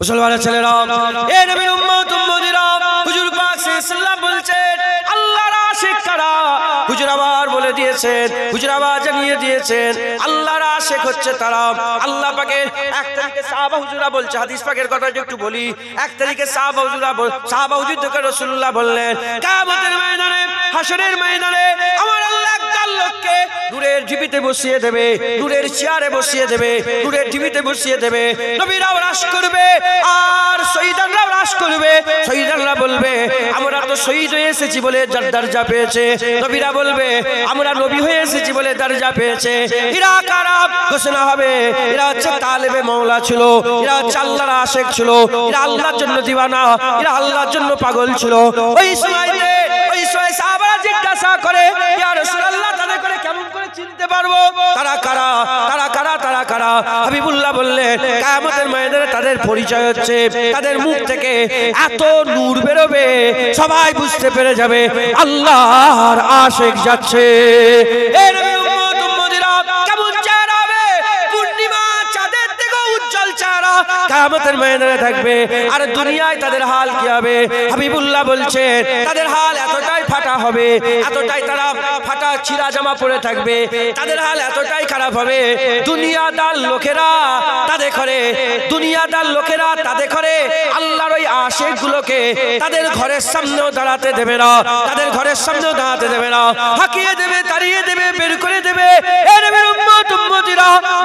মুসলমানের ছেলেরা এ নবীর উম্মত উম্মতিরা হুজুর পাক বলছেন আল্লাহর আশিক বলে দিয়েছেন জানিয়ে দিয়েছেন আল্লাহর আশিক হচ্ছে তারা আল্লাহ পাকের এক তারিখে সাহাবা হুজুরা বলছে হাদিস পাকের কথা একটু বলি এক তারিখে সাহাবা হুজুরা সাহাবা হুজুর রাসূলুল্লাহ বললেন কিয়ামতের ময়দানে হাশরের ময়দানে আমার আল্লাহ রাত্রে বসিয়ে দেবে চেয়ারে বসিয়ে দেবে বসিয়ে দেবে নবীরাও করবে আর শহীদানরাও করবে শহীদানরা বলবে আমরা তো শহীদ হয়ে এসেছি বলে দরজা পেয়েছে নবীরা বলবে আমরা নবী হয়ে এসেছি বলে দরজা পেয়েছে এরা ঘোষণা হবে এরা হচ্ছে তালেবে মৌলা ছিল এরা হচ্ছে আল্লাহর আশেক ছিল এরা আল্লাহর জন্য এরা আল্লাহর জন্য পাগল ছিল ওই ওই সময় জিজ্ঞাসা করে কেমন করে চিনতে পারবো তারা কারা তারা কারা তারা কারা হাবিবুল্লাহ বললে কিয়ামতের ময়দানে তাদের পরিচয় হচ্ছে তাদের মুখ থেকে এত নূর বেরোবে সবাই বুঝতে পেরে যাবে আল্লাহর আশেক যাচ্ছে এ নবী কেয়ামতের ময়দানে থাকবে আর দুনিয়ায় তাদের হাল কি হবে হাবিবুল্লাহ বলছেন তাদের হাল এতটাই ফাটা হবে এতটাই তারা ফাটা চিরা জামা পরে থাকবে তাদের হাল এতটাই খারাপ হবে দুনিয়াদার লোকেরা তাদের ঘরে দুনিয়াদার লোকেরা তাদের ঘরে আল্লাহর ওই আশেখ গুলোকে তাদের ঘরের সামনেও দাঁড়াতে দেবে না তাদের ঘরের সামনেও দাঁড়াতে দেবে না হাঁকিয়ে দেবে তাড়িয়ে দেবে বের করে দেবে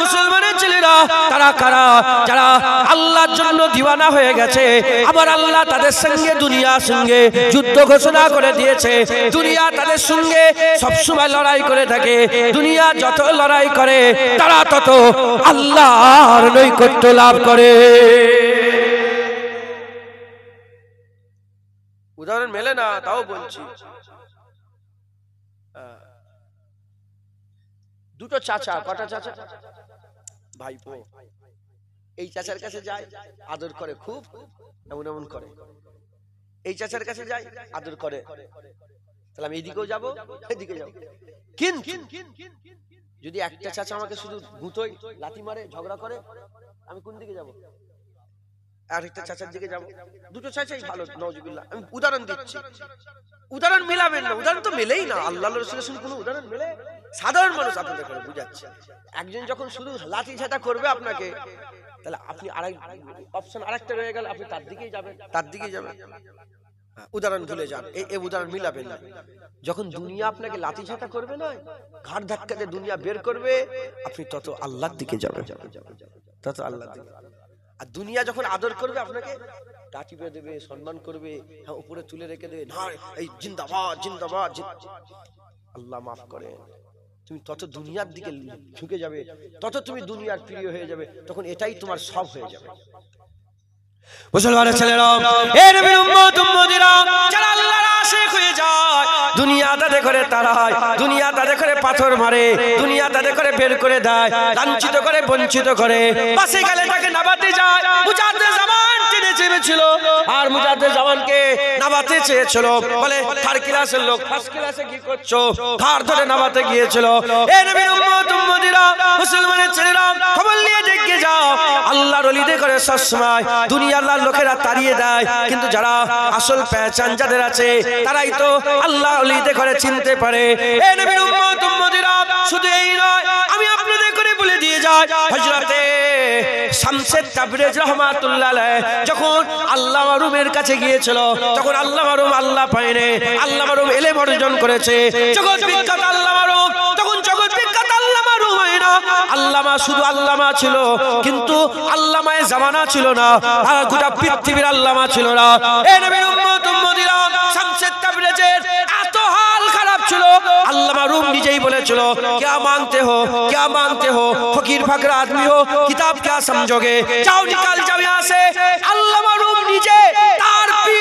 মুসলমানের ছেলেরা তারা কারা যারা আল্লাহ আল্লাহর জন্য দিওয়ানা হয়ে গেছে আমার আল্লাহ তাদের সঙ্গে দুনিয়ার সঙ্গে যুদ্ধ ঘোষণা করে দিয়েছে দুনিয়া তাদের সঙ্গে সবসময় লড়াই করে থাকে দুনিয়া যত লড়াই করে তারা তত আল্লাহর নৈকট্য লাভ করে উদাহরণ মেলে না তাও বলছি দুটো চাচা কটা চাচা ভাইপো এই চাচার কাছে যায় আদর করে খুব এমন এমন করে এই চাচার কাছে যায় আদর করে তাহলে আমি এদিকেও যাবো এদিকে যাবো যদি একটা চাচা আমাকে শুধু ভূতই লাথি মারে ঝগড়া করে আমি কোন দিকে যাবো আরেকটা চাচার দিকে যাবো দুটো চাচাই ভালো নজিবুল্লাহ আমি উদাহরণ দিচ্ছি উদাহরণ মেলাবেন না উদাহরণ তো মেলেই না আল্লাহ রসুলের সঙ্গে কোনো উদাহরণ মেলে সাধারণ মানুষ আপনাদের করে বুঝাচ্ছে একজন যখন শুধু লাঠি ঝাঁটা করবে আপনাকে তাহলে আপনি আরেক অপশন আরেকটা রয়ে গেল আপনি তার দিকেই যাবেন তার দিকেই যাবেন হ্যাঁ, উদাহরণ ভুলে যান এই উদাহরণ মিলাবেন না যখন দুনিয়া আপনাকে লাঠি ঝাঁটা করবে না ঘাট ধাক্কাতে দুনিয়া বের করবে আপনি তত আল্লাহর দিকে যাবেন তত আল্লাহর দিকে আর দুনিয়া যখন আদর করবে আপনাকে টাটিপে দেবে সম্মান করবে হ্যাঁ উপরে তুলে রেখে দেবে না এই জিন্দাবাদ জিন্দাবাদ আল্লাহ মাফ করে তুমি তত দুনিয়ার দিকে ঝুঁকে যাবে তত তুমি দুনিয়ার প্রিয় হয়ে যাবে তখন এটাই তোমার সব হয়ে যাবে মুসলমানের ছেলেরা এর বিলম্ব তুম্মদিরা যারা আল্লাহর আশিক হয়ে যায় দুনিয়া তাদের করে তাড়ায় দুনিয়া তাদের করে পাথর মারে দুনিয়া তাদের করে বের করে দেয় লাঞ্ছিত করে বঞ্চিত করে পাশে গেলে তাকে নাবাতে যায় মুজাহিদের জামান চিনে চেপেছিল আর মুজাহিদের জামানকে নাবাতে চেয়েছিল বলে থার ক্লাসের লোক ফার্স্ট ক্লাসে কি করছো থার ধরে নাবাতে গিয়েছিল এ নবীর উম্মত উম্মতিরা মুসলমানের ছেলেরা খবর নিয়ে দেখে যাও আল্লাহর অলিদে করে সবসময় দুনিয়া আল্লাহর লোকেরা তাড়িয়ে দেয় কিন্তু যারা আসল পেহচান যাদের আছে তারাই তো আল্লাহ অলিদে করেছে চিনতে পারে শুধু এই নয় আমি আপনাদের করে বলে দিয়ে যাই হযরতে যখন আল্লাহ কাছে তখন আল্লাহ আল্লাহ আল্লাহ এলে অর্জন করেছে জগৎ বিখ্যাত আল্লাহ তখন জগৎ বিখ্যাত হয় আল্লামা শুধু আল্লামা ছিল কিন্তু আল্লামায় জামানা ছিল না গোটা পৃথিবীর আল্লামা ছিল না এ হাল খারাপ ছিল আল্লামা রুম নিজেই বলেছিল क्या मांगते हो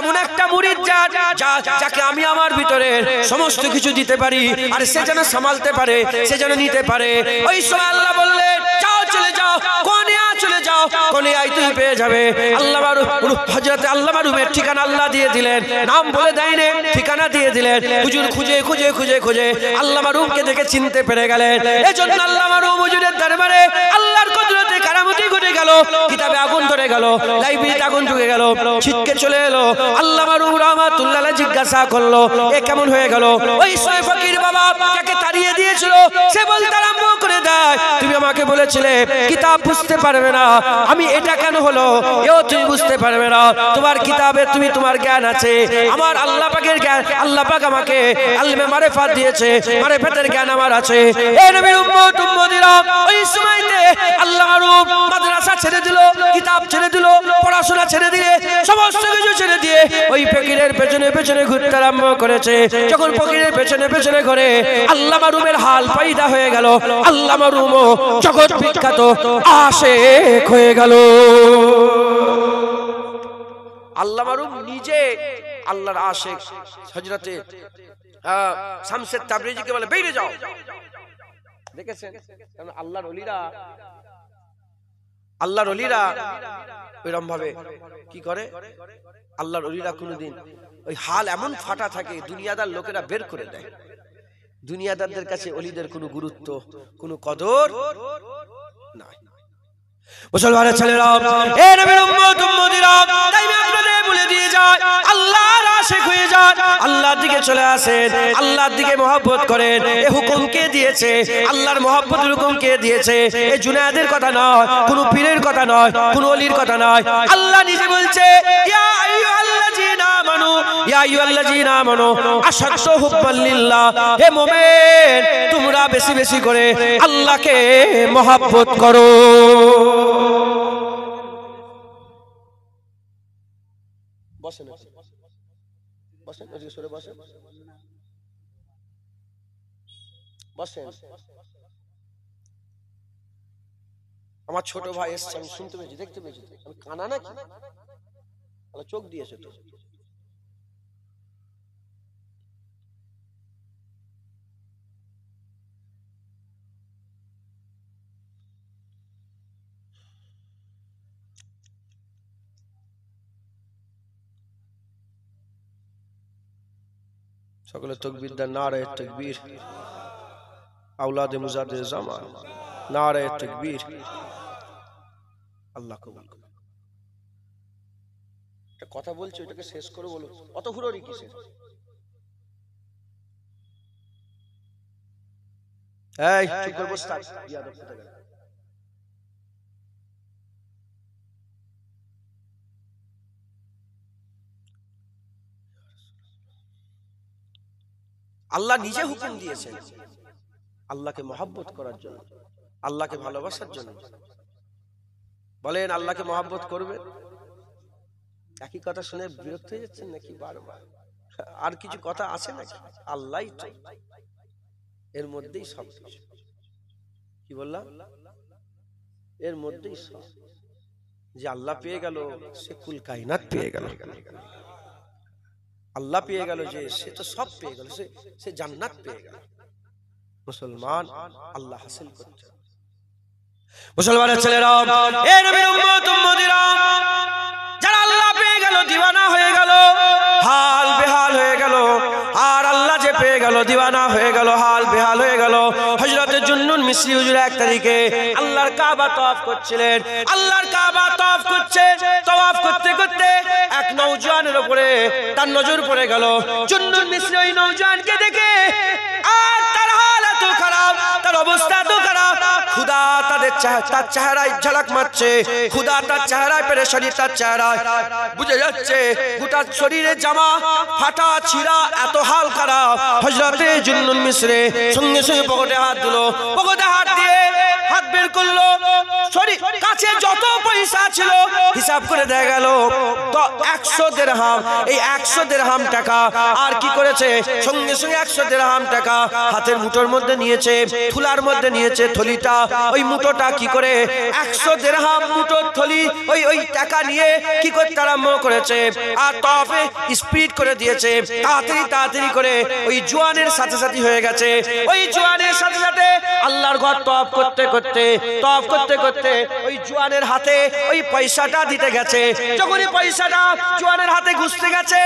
এমন একটা যাকে আমি আমার ভিতরে সমস্ত কিছু দিতে পারি আর সে যেন সামালতে পারে সে যেন নিতে পারে ওই সময় আল্লাহ বললেন চলে যাও চলে যাও আই পেয়ে যাবে আল্লাহ আল্লাহ রুমের ঠিকানা আল্লাহ দিয়ে দিলেন নাম বলে দেয়নি ঠিকানা দিয়ে দিলেন হুজুর খুঁজে খুঁজে খুঁজে খুঁজে আল্লাহ রুমকে দেখে চিনতে পেরে গেলেন এজন্য আল্লাহ রুম হুজুরের দরবারে আল্লাহর কেরামতি ঘটে গেল কিতাবে আগুন ধরে গেল লাইব্রেরিতে আগুন ঢুকে গেল ছিটকে চলে এলো আল্লাহ রহমাতুল্লাহ জিজ্ঞাসা করলো এ কেমন হয়ে গেল ওই সয় ফকির বাবা যাকে তাড়িয়ে দিয়েছিল সে বলতে আরম্ভ করে দেয় তুমি আমাকে বলেছিলে কিতাব বুঝতে পারবে না আমি এটা কেন হলো এও তুমি বুঝতে পারবে না তোমার কিতাবে তুমি তোমার জ্ঞান আছে আমার আল্লাহ পাকের জ্ঞান আল্লাহ পাক আমাকে আলমে মারেফাত দিয়েছে মারেফাতের জ্ঞান আমার আছে এ নবীর উম্মত উম্মতিরা ওই সময়তে আল্লাহ রূপ মাদ্রাসা ছেড়ে দিল কিতাব ছেড়ে দিল পড়াশোনা ছেড়ে দিয়ে সমস্ত কিছু ছেড়ে দিয়ে ওই ফকিরের পেছনে পেছনে ঘুরতে আরম্ভ করেছে যখন ফকিরের পেছনে পেছনে ঘরে আল্লামা রুমের হাল পাইদা হয়ে গেল আল্লামা রুমও জগৎ বিখ্যাত আশেক হয়ে গেল আল্লামা রুম নিজে আল্লাহর আশেক হজরতে শামসের তাবরেজিকে বলে বেরিয়ে যাও দেখেছেন কারণ আল্লাহর অলিরা আল্লাহর অলিরা এরম ভাবে কি করে আল্লাহর অলিরা কোনোদিন ওই হাল এমন ফাটা থাকে দুনিয়াদার লোকেরা বের করে দেয় দুনিয়াদারদের কাছে অলিদের কোনো গুরুত্ব কোনো কদর মুসলমানের ছেলেরা এ নবীর উম্মত উম্মতিরা তাই আপনাদের বলে দিয়ে যায় আশিক হয়ে যান আল্লাহর দিকে চলে আসেন আল্লাহর দিকে মহব্বত করেন এ হুকুম কে দিয়েছে আল্লাহর মহব্বত হুকুম কে দিয়েছে এ জুনায়েদের কথা নয় কোনো পীরের কথা নয় কোনো অলির কথা নয় আল্লাহ নিজে বলছে ইয়া আইয়ুহাল্লাযীনা আমানু ইয়া আইয়ুহাল্লাযিনা আমানু আশাদ্দু হুব্বাল লিল্লাহ হে মুমিন তোমরা বেশি বেশি করে আল্লাহকে মহব্বত করো বসেন বসেন আজকে সরে বসেন বসেন আমার ছোট ভাই এসছে আমি শুনতে পেয়েছি দেখতে পেয়েছি আমি কানা নাকি চোখ দিয়েছে তো সকলে তকবির দেন না রে তকবীর আউলাদে মুজাদে জামান না রে তকবীর আল্লাহ কবুল করুন কথা বলছো এটাকে শেষ করে বলো অত হুররি কিসের এই চুপ করে বসে ইয়া ইয়াদব কোথায় আল্লাহ নিজে হুকুম দিয়েছেন আল্লাহকে মহাব্বত করার জন্য আল্লাহকে ভালোবাসার জন্য বলেন আল্লাহকে মহাব্বত করবে একই কথা শুনে বিরক্ত হয়ে যাচ্ছেন নাকি বারবার আর কিছু কথা আছে নাকি আল্লাহ এর মধ্যেই সব কিছু কি বললাম এর মধ্যেই সব যে আল্লাহ পেয়ে গেল সে কুল কাহিনাত পেয়ে গেল আল্লাহ পেয়ে গেল যে সে তো সব পেয়ে গেল সে সে জান্নাত পেয়ে গেল মুসলমান আল্লাহ হাসিল করতে মুসলমানের ছেলেরা এ নবীর উম্মত উম্মতিরা যারা আল্লাহ পেয়ে গেল দিওয়ানা হয়ে গেল দিবানা হয়ে গেল হাল বেহাল হয়ে গেল হজরতের জন্য মিশ্রি হুজুর এক তারিখে আল্লাহর কাবা তফ করছিলেন আল্লাহর কাবা তফ করছে তফ করতে করতে এক নৌজানের ওপরে তার নজর পড়ে গেল জুন্নুন মিশ্রি ওই নৌজানকে দেখে তার অবস্থা তো খারাপ খুদা তাদের তার চেহারায় ঝলক মারছে খুদা তার চেহারায় পেরেশানি তার চেহারায় বুঝে যাচ্ছে গোটা শরীরে জামা ফাটা ছিঁড়া এত হাল খারাপ হজরতে জুন্নুন মিশ্রে সঙ্গে সঙ্গে পকেটে হাত দিল পকেটে হাত দিয়ে বের করলো সরি কাছে যত পয়সা ছিল হিসাব করে দেখা গেল তো একশো দেড়হাম এই একশো দেড়হাম টাকা আর কি করেছে সঙ্গে সঙ্গে একশো দেড়হাম টাকা হাতের মুঠোর মধ্যে নিয়েছে থুলার মধ্যে নিয়েছে থলিটা ওই মুঠোটা কি করে একশো দেড়হাম মুঠোর থলি ওই ওই টাকা নিয়ে কি করে তারা মো করেছে আর তফে স্পিড করে দিয়েছে তাড়াতাড়ি তাড়াতাড়ি করে ওই জোয়ানের সাথে সাথে হয়ে গেছে ওই জোয়ানের সাথে সাথে আল্লাহর ঘর তফ করতে করতে তফ করতে করতে ওই জোয়ানের হাতে ওই পয়সাটা দিতে গেছে যখনই পয়সাটা জোয়ানের হাতে ঘুষতে গেছে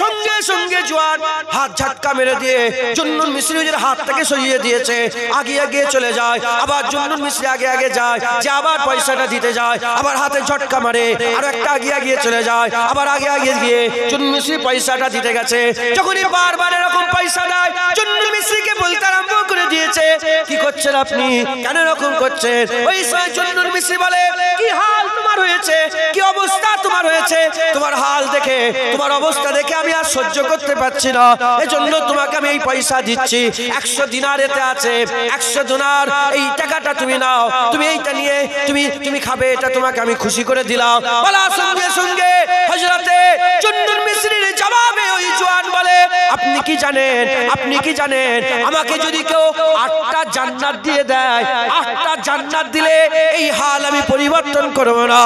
সঙ্গে সঙ্গে জোয়ান হাত ঝাটকা মেরে দিয়ে জুন্নুন মিশ্রিজের হাত থেকে সরিয়ে দিয়েছে আগে আগে চলে যায় আবার জুন্নুন মিশ্রি আগে আগে যায় যে আবার পয়সাটা দিতে যায় আবার হাতে ঝটকা মারে আর একটা আগে আগে চলে যায় আবার আগে আগে গিয়ে জুন্নুন মিশ্রি পয়সাটা দিতে গেছে যখনই বারবার এরকম পয়সা দেয় জুন্নুন মিশ্রিকে বলতে আরম্ভ করে দিয়েছে কি করছেন আপনি কেন এরকম করছেন হয়েছে ওই ছয়জন নুন মিস্ত্রি বলে কি হাল তোমার হয়েছে কি অবস্থা তোমার হয়েছে তোমার হাল দেখে তোমার অবস্থা দেখে আমি আর সহ্য করতে পারছি না এজন্য তোমাকে আমি এই পয়সা দিচ্ছি একশো দিনার এতে আছে একশো দিনার এই টাকাটা তুমি নাও তুমি এইটা নিয়ে তুমি তুমি খাবে এটা তোমাকে আমি খুশি করে দিলাম বলা সঙ্গে সঙ্গে হজরতে চুন্নুন মিশ্রির জবাবে ওই জোয়ান বলে আপনি কি জানেন আপনি কি জানেন আমাকে যদি কেউ আটটা জান্নাত দিয়ে দেয় আটটা জান্নাত জান্নাত দিলে এই হাল আমি পরিবর্তন করবো না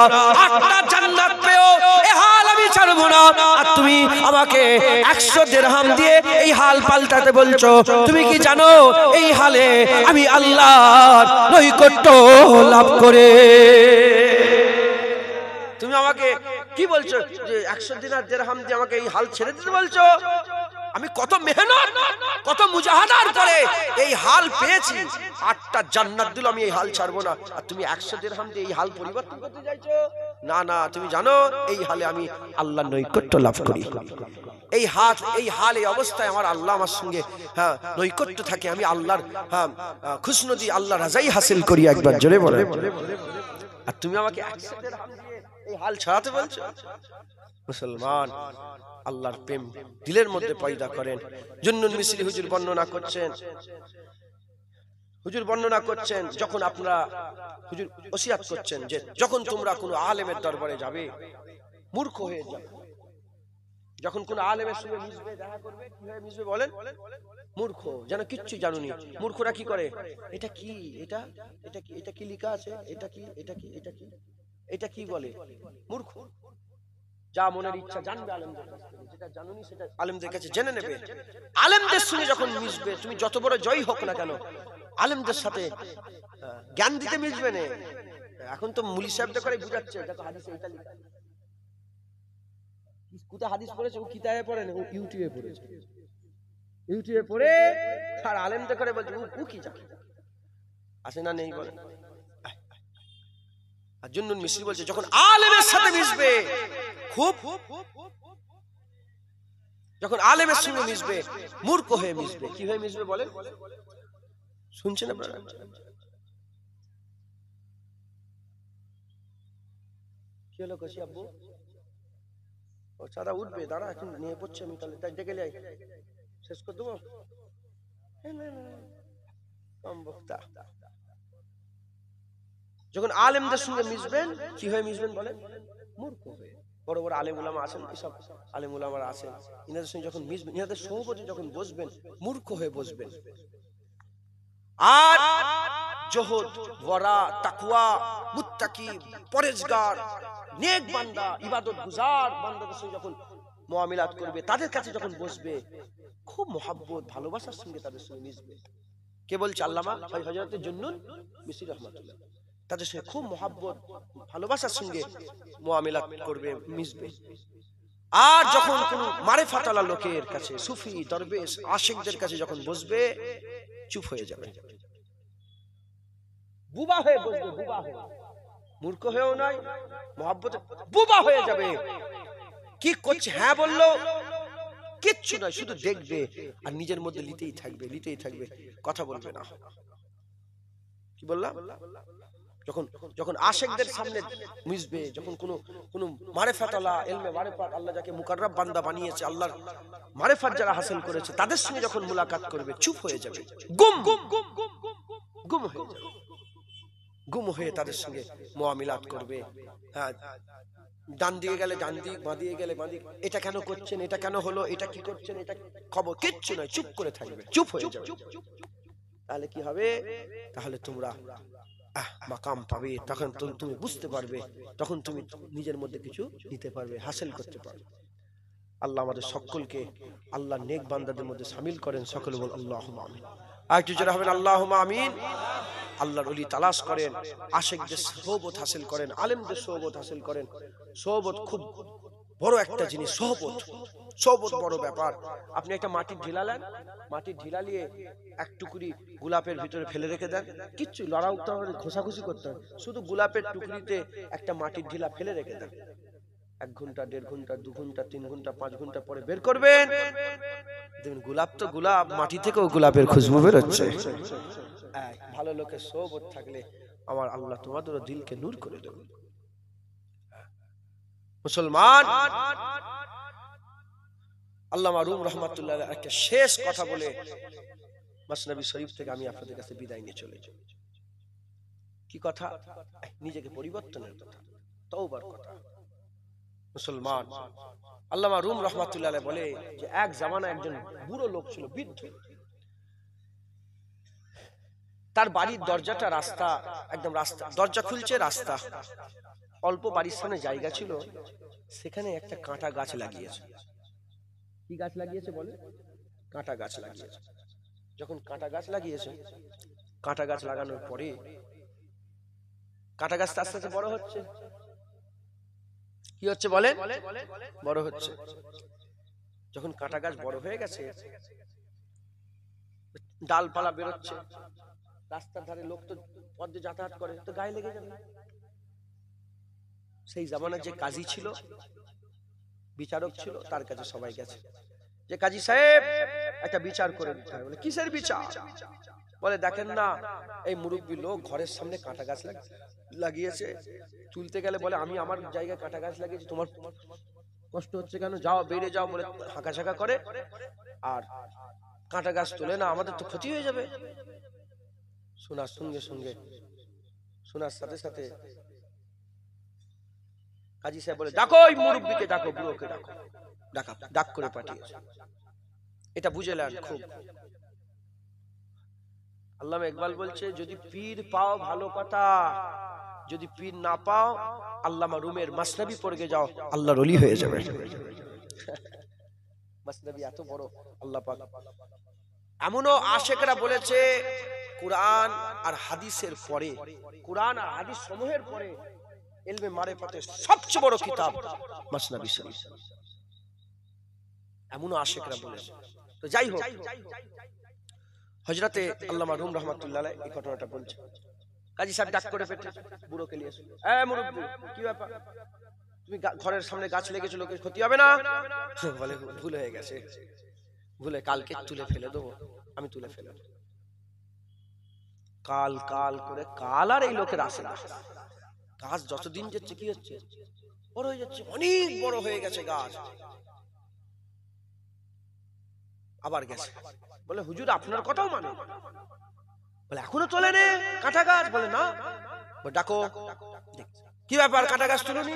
আটটা জান্নাত পেও এই হাল আমি ছাড়বো না আর তুমি আমাকে একশো দেড়হাম দিয়ে এই হাল পাল্টাতে বলছো তুমি কি জানো এই হালে আমি আল্লাহর নৈকট্য লাভ করে তুমি আমাকে কি বলছো যে একশো দিন আর দেড়হাম দিয়ে আমাকে এই হাল ছেড়ে দিতে বলছো আমি কত মেহনত কত মুজাহাদার করে এই হাল পেয়েছি আটটা জান্নাত দিল আমি এই হাল ছাড়বো না আর তুমি একশো দেড় হাম দিয়ে এই হাল পরিবর্তন করতে চাইছো না না তুমি জানো এই হালে আমি আল্লাহ নৈকট্য লাভ করি এই হাত এই হাল এই অবস্থায় আমার আল্লাহ আমার সঙ্গে হ্যাঁ নৈকট্য থাকে আমি আল্লাহর হ্যাঁ খুশনদি আল্লাহ রাজাই হাসিল করি একবার জোরে বলে আর তুমি আমাকে একশো দেড় হাম এই হাল ছাড়াতে বলছো মুসলমান আল্লাহর প্রেম দিলের মধ্যে পয়দা করেন জুন্নুল মিশ্রী হুজুর বর্ণনা করছেন হুজুর বর্ণনা করছেন যখন আপনারা হুজুর ওসিয়াত করছেন যে যখন তোমরা কোনো আলেমের দরবারে যাবে মূর্খ হয়ে যাবে যখন কোন আলেমের সঙ্গে মিশবে দেখা করবে কি হয়ে মিশবে বলেন মূর্খ যেন কিচ্ছু জানুনি মূর্খরা কি করে এটা কি এটা এটা কি এটা কি লেখা আছে এটা কি এটা কি এটা কি এটা কি বলে মূর্খ যা মনের ইচ্ছা জানবে আলমদের কাছ কাছে জেনে নেবে আলেমদের শুনে যখন মিশবে তুমি যত বড় জয় হোক না কেন আলমদের সাথে জ্ঞান দিতে মিশবে না এখন তো মুলি সাহেবটা করে বুঝাচ্ছে দেখো হাদিস এটা লিখা কোথায় হাদিস পড়েছে ও কিতাবে পড়ে না ও ইউটিউবে পড়েছে ইউটিউবে পড়ে আর আলেমদের করে বলছে ও কি জানে আসে না নেই বলে আর জুন্নুন মিশ্রি বলছে যখন আলেমের সাথে মিশবে খুব যখন আলেমের সঙ্গে মিশবে মূর্খ হয়ে মিশবে কি হয়ে মিশবে বলেন শুনছেন আপনারা কি হলো কষি আব্বু ও চাঁদা উঠবে দাঁড়া এখন নিয়ে পড়ছে আমি তাহলে তাই ডেকে যাই শেষ করে দেবো হ্যাঁ, কম বক্তা যখন আলেমদের সঙ্গে মিশবেন কি হয়ে মিশবেন বলেন মূর্খ হয়ে বড় বড় আলেম উলামা আছেন এসব আলেম উলামারা আছেন ইনাদের সঙ্গে যখন মিশবেন ইনাদের সৌপতি যখন বসবেন মূর্খ হয়ে বসবেন আর জহদ তাকুয়া মুত্তাকি পরেজগার নেক বান্দা ইবাদত গুজার বান্দাদের সঙ্গে যখন মোয়ামিলাত করবে তাদের কাছে যখন বসবে খুব মহাব্বত ভালোবাসার সঙ্গে তাদের সঙ্গে মিশবে কে বলছে আল্লামা ভাই হজরতের জন্য মিসির তাদের সঙ্গে খুব মহাব্বত ভালোবাসার সঙ্গে মোয়ামিলা করবে মিশবে আর যখন কোন মারে ফাটালা লোকের কাছে সুফি দরবেশ আশিকদের কাছে যখন বসবে চুপ হয়ে যাবে বুবা হয়ে বসবে বুবা হয়ে মূর্খ হয়েও মহাব্বত বুবা হয়ে যাবে কি করছে হ্যাঁ বললো কিচ্ছু নয় শুধু দেখবে আর নিজের মধ্যে লিতেই থাকবে লিতেই থাকবে কথা বলবে না কি বললাম যখন যখন আশেকদের সামনে মিশবে যখন কোনো কোনো মারেফাত আল্লাহ এলমে মারেফাত আল্লাহ যাকে মুকাররাব বান্দা বানিয়েছে আল্লাহর মারেফাত যারা হাসিল করেছে তাদের সঙ্গে যখন মুলাকাত করবে চুপ হয়ে যাবে গুম গুম গুম গুম গুম হয়ে যাবে গুম হয়ে তাদের সঙ্গে মোয়ামিলাত করবে হ্যাঁ ডান দিয়ে গেলে ডান দিক বাঁ দিয়ে গেলে বাঁ দিক এটা কেন করছেন এটা কেন হলো এটা কি করছেন এটা খবর কিচ্ছু নয় চুপ করে থাকবে চুপ হয়ে যাবে তাহলে কি হবে তাহলে তোমরা আহ মাকাম পাবে তখন তুমি বুঝতে পারবে তখন তুমি নিজের মধ্যে কিছু নিতে পারবে হাসিল করতে পারবে আল্লাহ আমাদের সকলকে আল্লাহ নেক বান্দাদের মধ্যে সামিল করেন সকলে বল আল্লাহ আমিন আরেকটু একটু যারা হবেন আল্লাহ আমিন আল্লাহর অলি তালাশ করেন আশেকদের সৌবত হাসিল করেন আলেমদের সৌবত হাসিল করেন সৌবত খুব বড় একটা জিনিস সহবত সহবত বড় ব্যাপার আপনি একটা মাটির ঢিলা নেন মাটির ঢিলা নিয়ে এক টুকরি গোলাপের ভিতরে ফেলে রেখে দেন কিচ্ছু লড়া উত্তর হবে ঘোষাঘুষি করতে হবে শুধু গোলাপের টুকরিতে একটা মাটির ঢিলা ফেলে রেখে দেন এক ঘন্টা দেড় ঘন্টা দু ঘন্টা তিন ঘন্টা পাঁচ ঘন্টা পরে বের করবেন দেখুন গোলাপ তো গোলাপ মাটি থেকেও গোলাপের খুশবু বেরোচ্ছে ভালো লোকের সহবত থাকলে আমার আল্লাহ তোমাদেরও দিলকে নূর করে দেবেন মুসলমান আল্লাহ রুম রহমতুল্লাহ একটা শেষ কথা বলে মাসনবী শরীফ থেকে আমি আপনাদের কাছে বিদায় নিয়ে চলে যাই কি কথা নিজেকে পরিবর্তনের কথা তওবার কথা মুসলমান আল্লামা রুম রহমাতুল্লাহ বলে যে এক জামানা একজন বুড়ো লোক ছিল বৃদ্ধ তার বাড়ির দরজাটা রাস্তা একদম রাস্তা দরজা খুলছে রাস্তা অল্প বাড়ির সামনে জায়গা ছিল সেখানে একটা কাঁটা গাছ লাগিয়েছে কি গাছ লাগিয়েছে বলে কাঁটা গাছ লাগিয়েছে যখন কাঁটা গাছ লাগিয়েছে কাঁটা গাছ লাগানোর পরে কাঁটা গাছ আস্তে আস্তে বড় হচ্ছে কি হচ্ছে বলে বড় হচ্ছে যখন কাঁটা গাছ বড় হয়ে গেছে ডালপালা বেরোচ্ছে রাস্তার ধারে লোক তো পদ্মে যাতায়াত করে তো গায়ে লেগে যাবে সেই জামানার যে কাজী ছিল বিচারক ছিল তার কাছে সবাই গেছে যে কাজী সাহেব একটা বিচার করে দিতে বলে কিসের বিচার বলে দেখেন না এই মুরব্বী লোক ঘরের সামনে কাঁটা গাছ লাগিয়েছে তুলতে গেলে বলে আমি আমার জায়গায় কাঁটা গাছ লাগিয়েছি তোমার কষ্ট হচ্ছে কেন যাও বেড়ে যাও বলে হাঁকা ছাঁকা করে আর কাঁটা গাছ তোলে না আমাদের তো ক্ষতি হয়ে যাবে শোনার সঙ্গে সঙ্গে শোনার সাথে সাথে কাজী সাহেব বলে ডাকো ওই মুরব্বীকে ডাকো বুড়োকে ডাকো ডাকা ডাক করে পাঠিয়েছে এটা বুঝে নেন খুব আল্লামা ইকবাল বলছে যদি পীর পাও ভালো কথা যদি পীর না পাও আল্লামা রুমের মাসনাবি পড়ে যাও আল্লাহর অলি হয়ে যাবে মাসনাবি এত বড় আল্লাহ পাক এমনও আশেকরা বলেছে কোরআন আর হাদিসের পরে কোরআন আর হাদিস সমূহের পরে এলমে মারেফাতের সবচেয়ে বড় কিতাব মাসনাবি শরীফ এমনও তো যাই হোক হজরতে রুম রহমাতুল্লাহ এই ঘটনাটা বলছে কাজী সাহেব ডাক করে নিয়ে কি ব্যাপার তুমি ঘরের সামনে গাছ লেগেছো লোকের ক্ষতি হবে না বলে ভুল হয়ে গেছে ভুলে কালকে তুলে ফেলে দেবো আমি তুলে ফেলে কাল কাল করে কাল আর এই লোকের আসে না গাছ যতদিন যাচ্ছে কি হচ্ছে বড় হয়ে যাচ্ছে অনেক বড় হয়ে গেছে গাছ আবার গেছে বলে হুজুর আপনার কথাও মানে বলে এখনো চলে নে কাঁটা গাছ বলে না ডাকো কি ব্যাপার কাঁটা গাছ তুলনি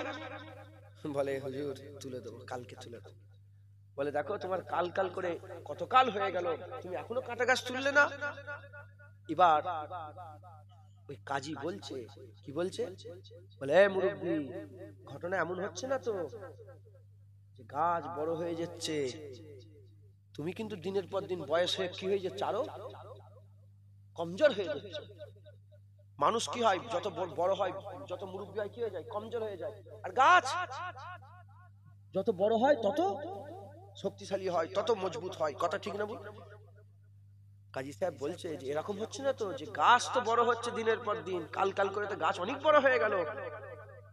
বলে হুজুর তুলে দেবো কালকে তুলে দেবো বলে দেখো তোমার কাল কাল করে কতকাল হয়ে গেল তুমি এখনো কাঁটা গাছ তুললে না এবার ওই কাজী বলছে কি বলছে বলে মুরব্বী ঘটনা এমন হচ্ছে না তো গাছ বড় হয়ে যাচ্ছে তুমি কিন্তু দিনের পর দিন বয়স হয়ে কি হয়ে যাচ্ছে আরো কমজোর হয়ে যাচ্ছে মানুষ কি হয় যত বড় হয় যত মুরব্বী হয় কি হয়ে যায় কমজোর হয়ে যায় আর গাছ যত বড় হয় তত শক্তিশালী হয় তত মজবুত হয় কথা ঠিক না বল কাজী সাহেব বলছে যে এরকম হচ্ছে না তো যে গাছ তো বড় হচ্ছে দিনের পর দিন কাল কাল করে তো গাছ অনেক বড় হয়ে গেল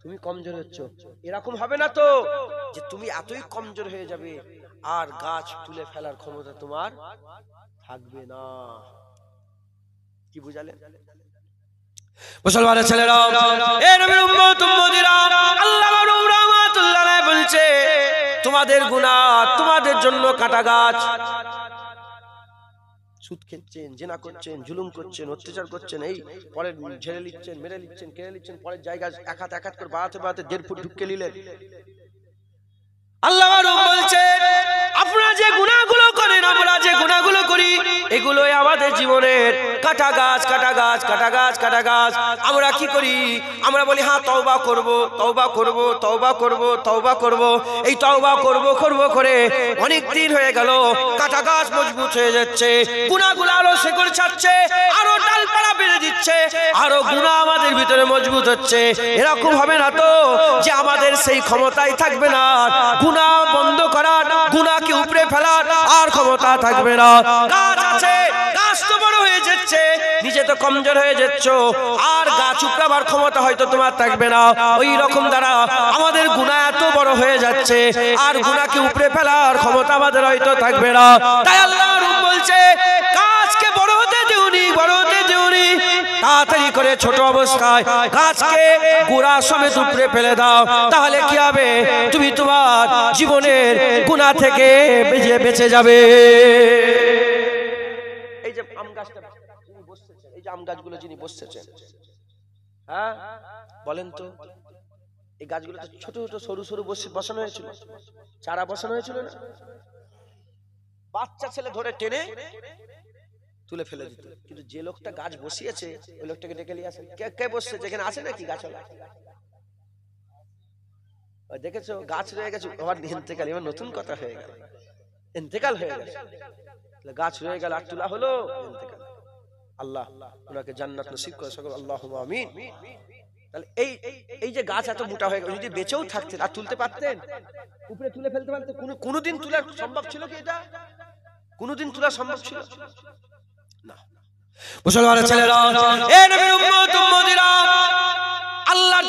তুমি কমজোর হচ্ছ এরকম হবে না তো যে তুমি এতই কমজোর হয়ে যাবে আর গাছ তুলে ফেলার ক্ষমতা তোমার থাকবে না কি বুঝালেন মুসলমানের ছেলেরা এ নবীর উম্মত উম্মতিরা আল্লাহ রহমাতুল্লাহ বলছে তোমাদের গুনাহ তোমাদের জন্য কাটা গাছ সুদ খেচ্ছেন জেনা করছেন জুলুম করছেন অত্যাচার করছেন এই পরে ঝেড়ে নিচ্ছেন মেরে নিচ্ছেন কেড়ে নিচ্ছেন পরের জায়গায় এক হাত এক হাত করে বাড়াতে বাড়াতে দেড় ফুট ঢুকে নিলেন আল্লাহ বলছে আপনারা যে গুণাগুলো করেন আমরা যে গুণাগুলো করি এগুলোই আমাদের জীবনের কাটা গাছ কাটা গাছ কাটা গাছ কাটা গাছ আমরা কি করি আমরা বলি হ্যাঁ তওবা করব তওবা করব তওবা করব তওবা করব এই তওবা করব করব করে অনেক দিন হয়ে গেল কাটা গাছ মজবুত হয়ে যাচ্ছে গুণাগুলো আরো শেকড় ছাড়ছে আরো ডালপালা বেড়ে দিচ্ছে আরো গুণা আমাদের ভিতরে মজবুত হচ্ছে এরকম হবে না তো যে আমাদের সেই ক্ষমতাই থাকবে না গুণা বন্ধ করার গুণাকে উপরে ফেলার আর ক্ষমতা থাকবে না গাছ আছে গাছ তো বড় হয়ে যাচ্ছে নিজে তো কমজোর হয়ে যাচ্ছ আর গাছ উপড়াবার ক্ষমতা হয়তো তোমার থাকবে না ওই রকম দ্বারা আমাদের গুনা এত বড় হয়ে যাচ্ছে আর গুণাকে উপরে ফেলার ক্ষমতা আমাদের হয়তো থাকবে না তাই আল্লাহ বলছে তাড়াতাড়ি করে ছোট অবস্থায় গাছকে গোড়া সমেত উপড়ে ফেলে দাও তাহলে কি হবে তুমি তোমার জীবনের গুণা থেকে বেজে বেঁচে যাবে এই যে আম গাছটা এই যে আম গাছগুলো যিনি বসতেছেন হ্যাঁ বলেন তো এই গাছগুলো তো ছোট ছোট সরু সরু বসে বসানো হয়েছিল চারা বসানো হয়েছিল না বাচ্চা ছেলে ধরে টেনে তুলে ফেলে দিত কিন্তু যে লোকটা গাছ বসিয়েছে ওই লোকটাকে ডেকে নিয়ে আসেন কে বসছে যেখানে আছে নাকি গাছ দেখেছো গাছ রয়ে গেছে আবার ইন্তেকাল এবার নতুন কথা হয়ে গেল ইন্তেকাল হয়ে গেল গাছ রয়ে গেল আর তোলা হলো ইন্তেকাল আল্লাহ ওনাকে জান্নাত নসিব করে সকল আল্লাহ আমিন তাহলে এই এই যে গাছ এত মোটা হয়ে গেল যদি বেঁচেও থাকতেন আর তুলতে পারতেন উপরে তুলে ফেলতে পারতেন কোনোদিন তোলা সম্ভব ছিল কি এটা কোনোদিন তোলা সম্ভব ছিল ছেলেরা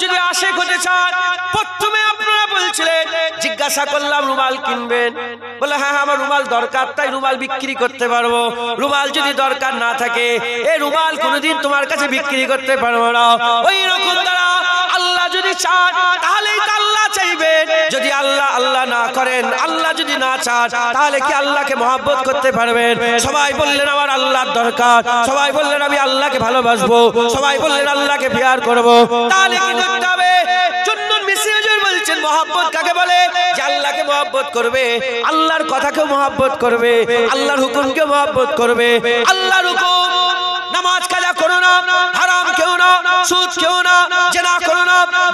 যদি চান প্রথমে আপনারা বলছিলেন জিজ্ঞাসা করলাম রুমাল কিনবেন বলে হ্যাঁ, হ্যাঁ আমার রুমাল দরকার তাই রুমাল বিক্রি করতে পারবো রুমাল যদি দরকার না থাকে এ রুমাল কোনোদিন তোমার কাছে বিক্রি করতে পারবো না ওই রকম তারা আল্লাহ যদি চান তাহলেই তো আল্লাহ চাইবে যদি আল্লাহ আল্লাহ না করেন আল্লাহ যদি না চান তাহলে কি আল্লাহকে মহাব্বত করতে পারবেন সবাই বললেন আমার আল্লাহর দরকার সবাই বললেন আমি আল্লাহকে ভালোবাসবো সবাই বললেন আল্লাহকে বিয়ার করব তাহলে কি করতে হবে বলছেন মহাব্বত কাকে বলে যে আল্লাহকে মহাব্বত করবে আল্লাহর কথাকেও মহাব্বত করবে আল্লাহর হুকুমকে মহাব্বত করবে আল্লাহর হুকুম নামাজ কাজা করো না হারাম কেউ না সুদ কেউ না জেনা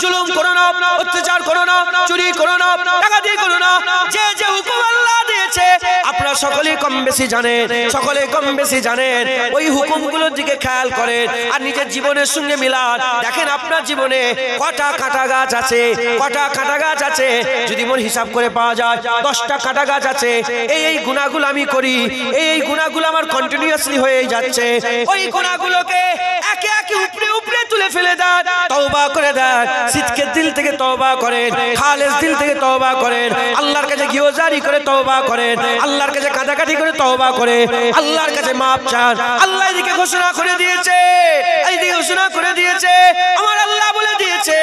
জুলুম করো না অত্যাচার করো না চুরি করো না টাকা দিয়ে করো না যে যে হুকুম আল্লাহ দিয়েছে আপনারা সকলেই কম বেশি জানেন সকলেই কম বেশি জানেন ওই হুকুমগুলোর দিকে খেয়াল করেন আর নিজের জীবনের সঙ্গে মিলান দেখেন আপনার জীবনে কটা কাটা গাছ আছে কটা কাটা গাছ আছে যদি মন হিসাব করে পাওয়া যায় দশটা কাটা গাছ আছে এই এই গুণাগুলো আমি করি এই এই গুণাগুলো আমার কন্টিনিউয়াসলি হয়ে যাচ্ছে ওই গুণাগুলোকে একে একে উপরে খুলে ফেলে দেন তওবা করে দেন সিদকের দিল থেকে তওবা করেন খালেস দিল থেকে তওবা করেন আল্লাহর কাছে গিয়ে জারি করে তওবা করেন আল্লাহর কাছে কাটাকাটি করে তওবা করে আল্লাহর কাছে মাপ চান আল্লাহ এদিকে ঘোষণা করে দিয়েছে এইদিকে ঘোষণা করে দিয়েছে আমার আল্লাহ বলে দিয়েছে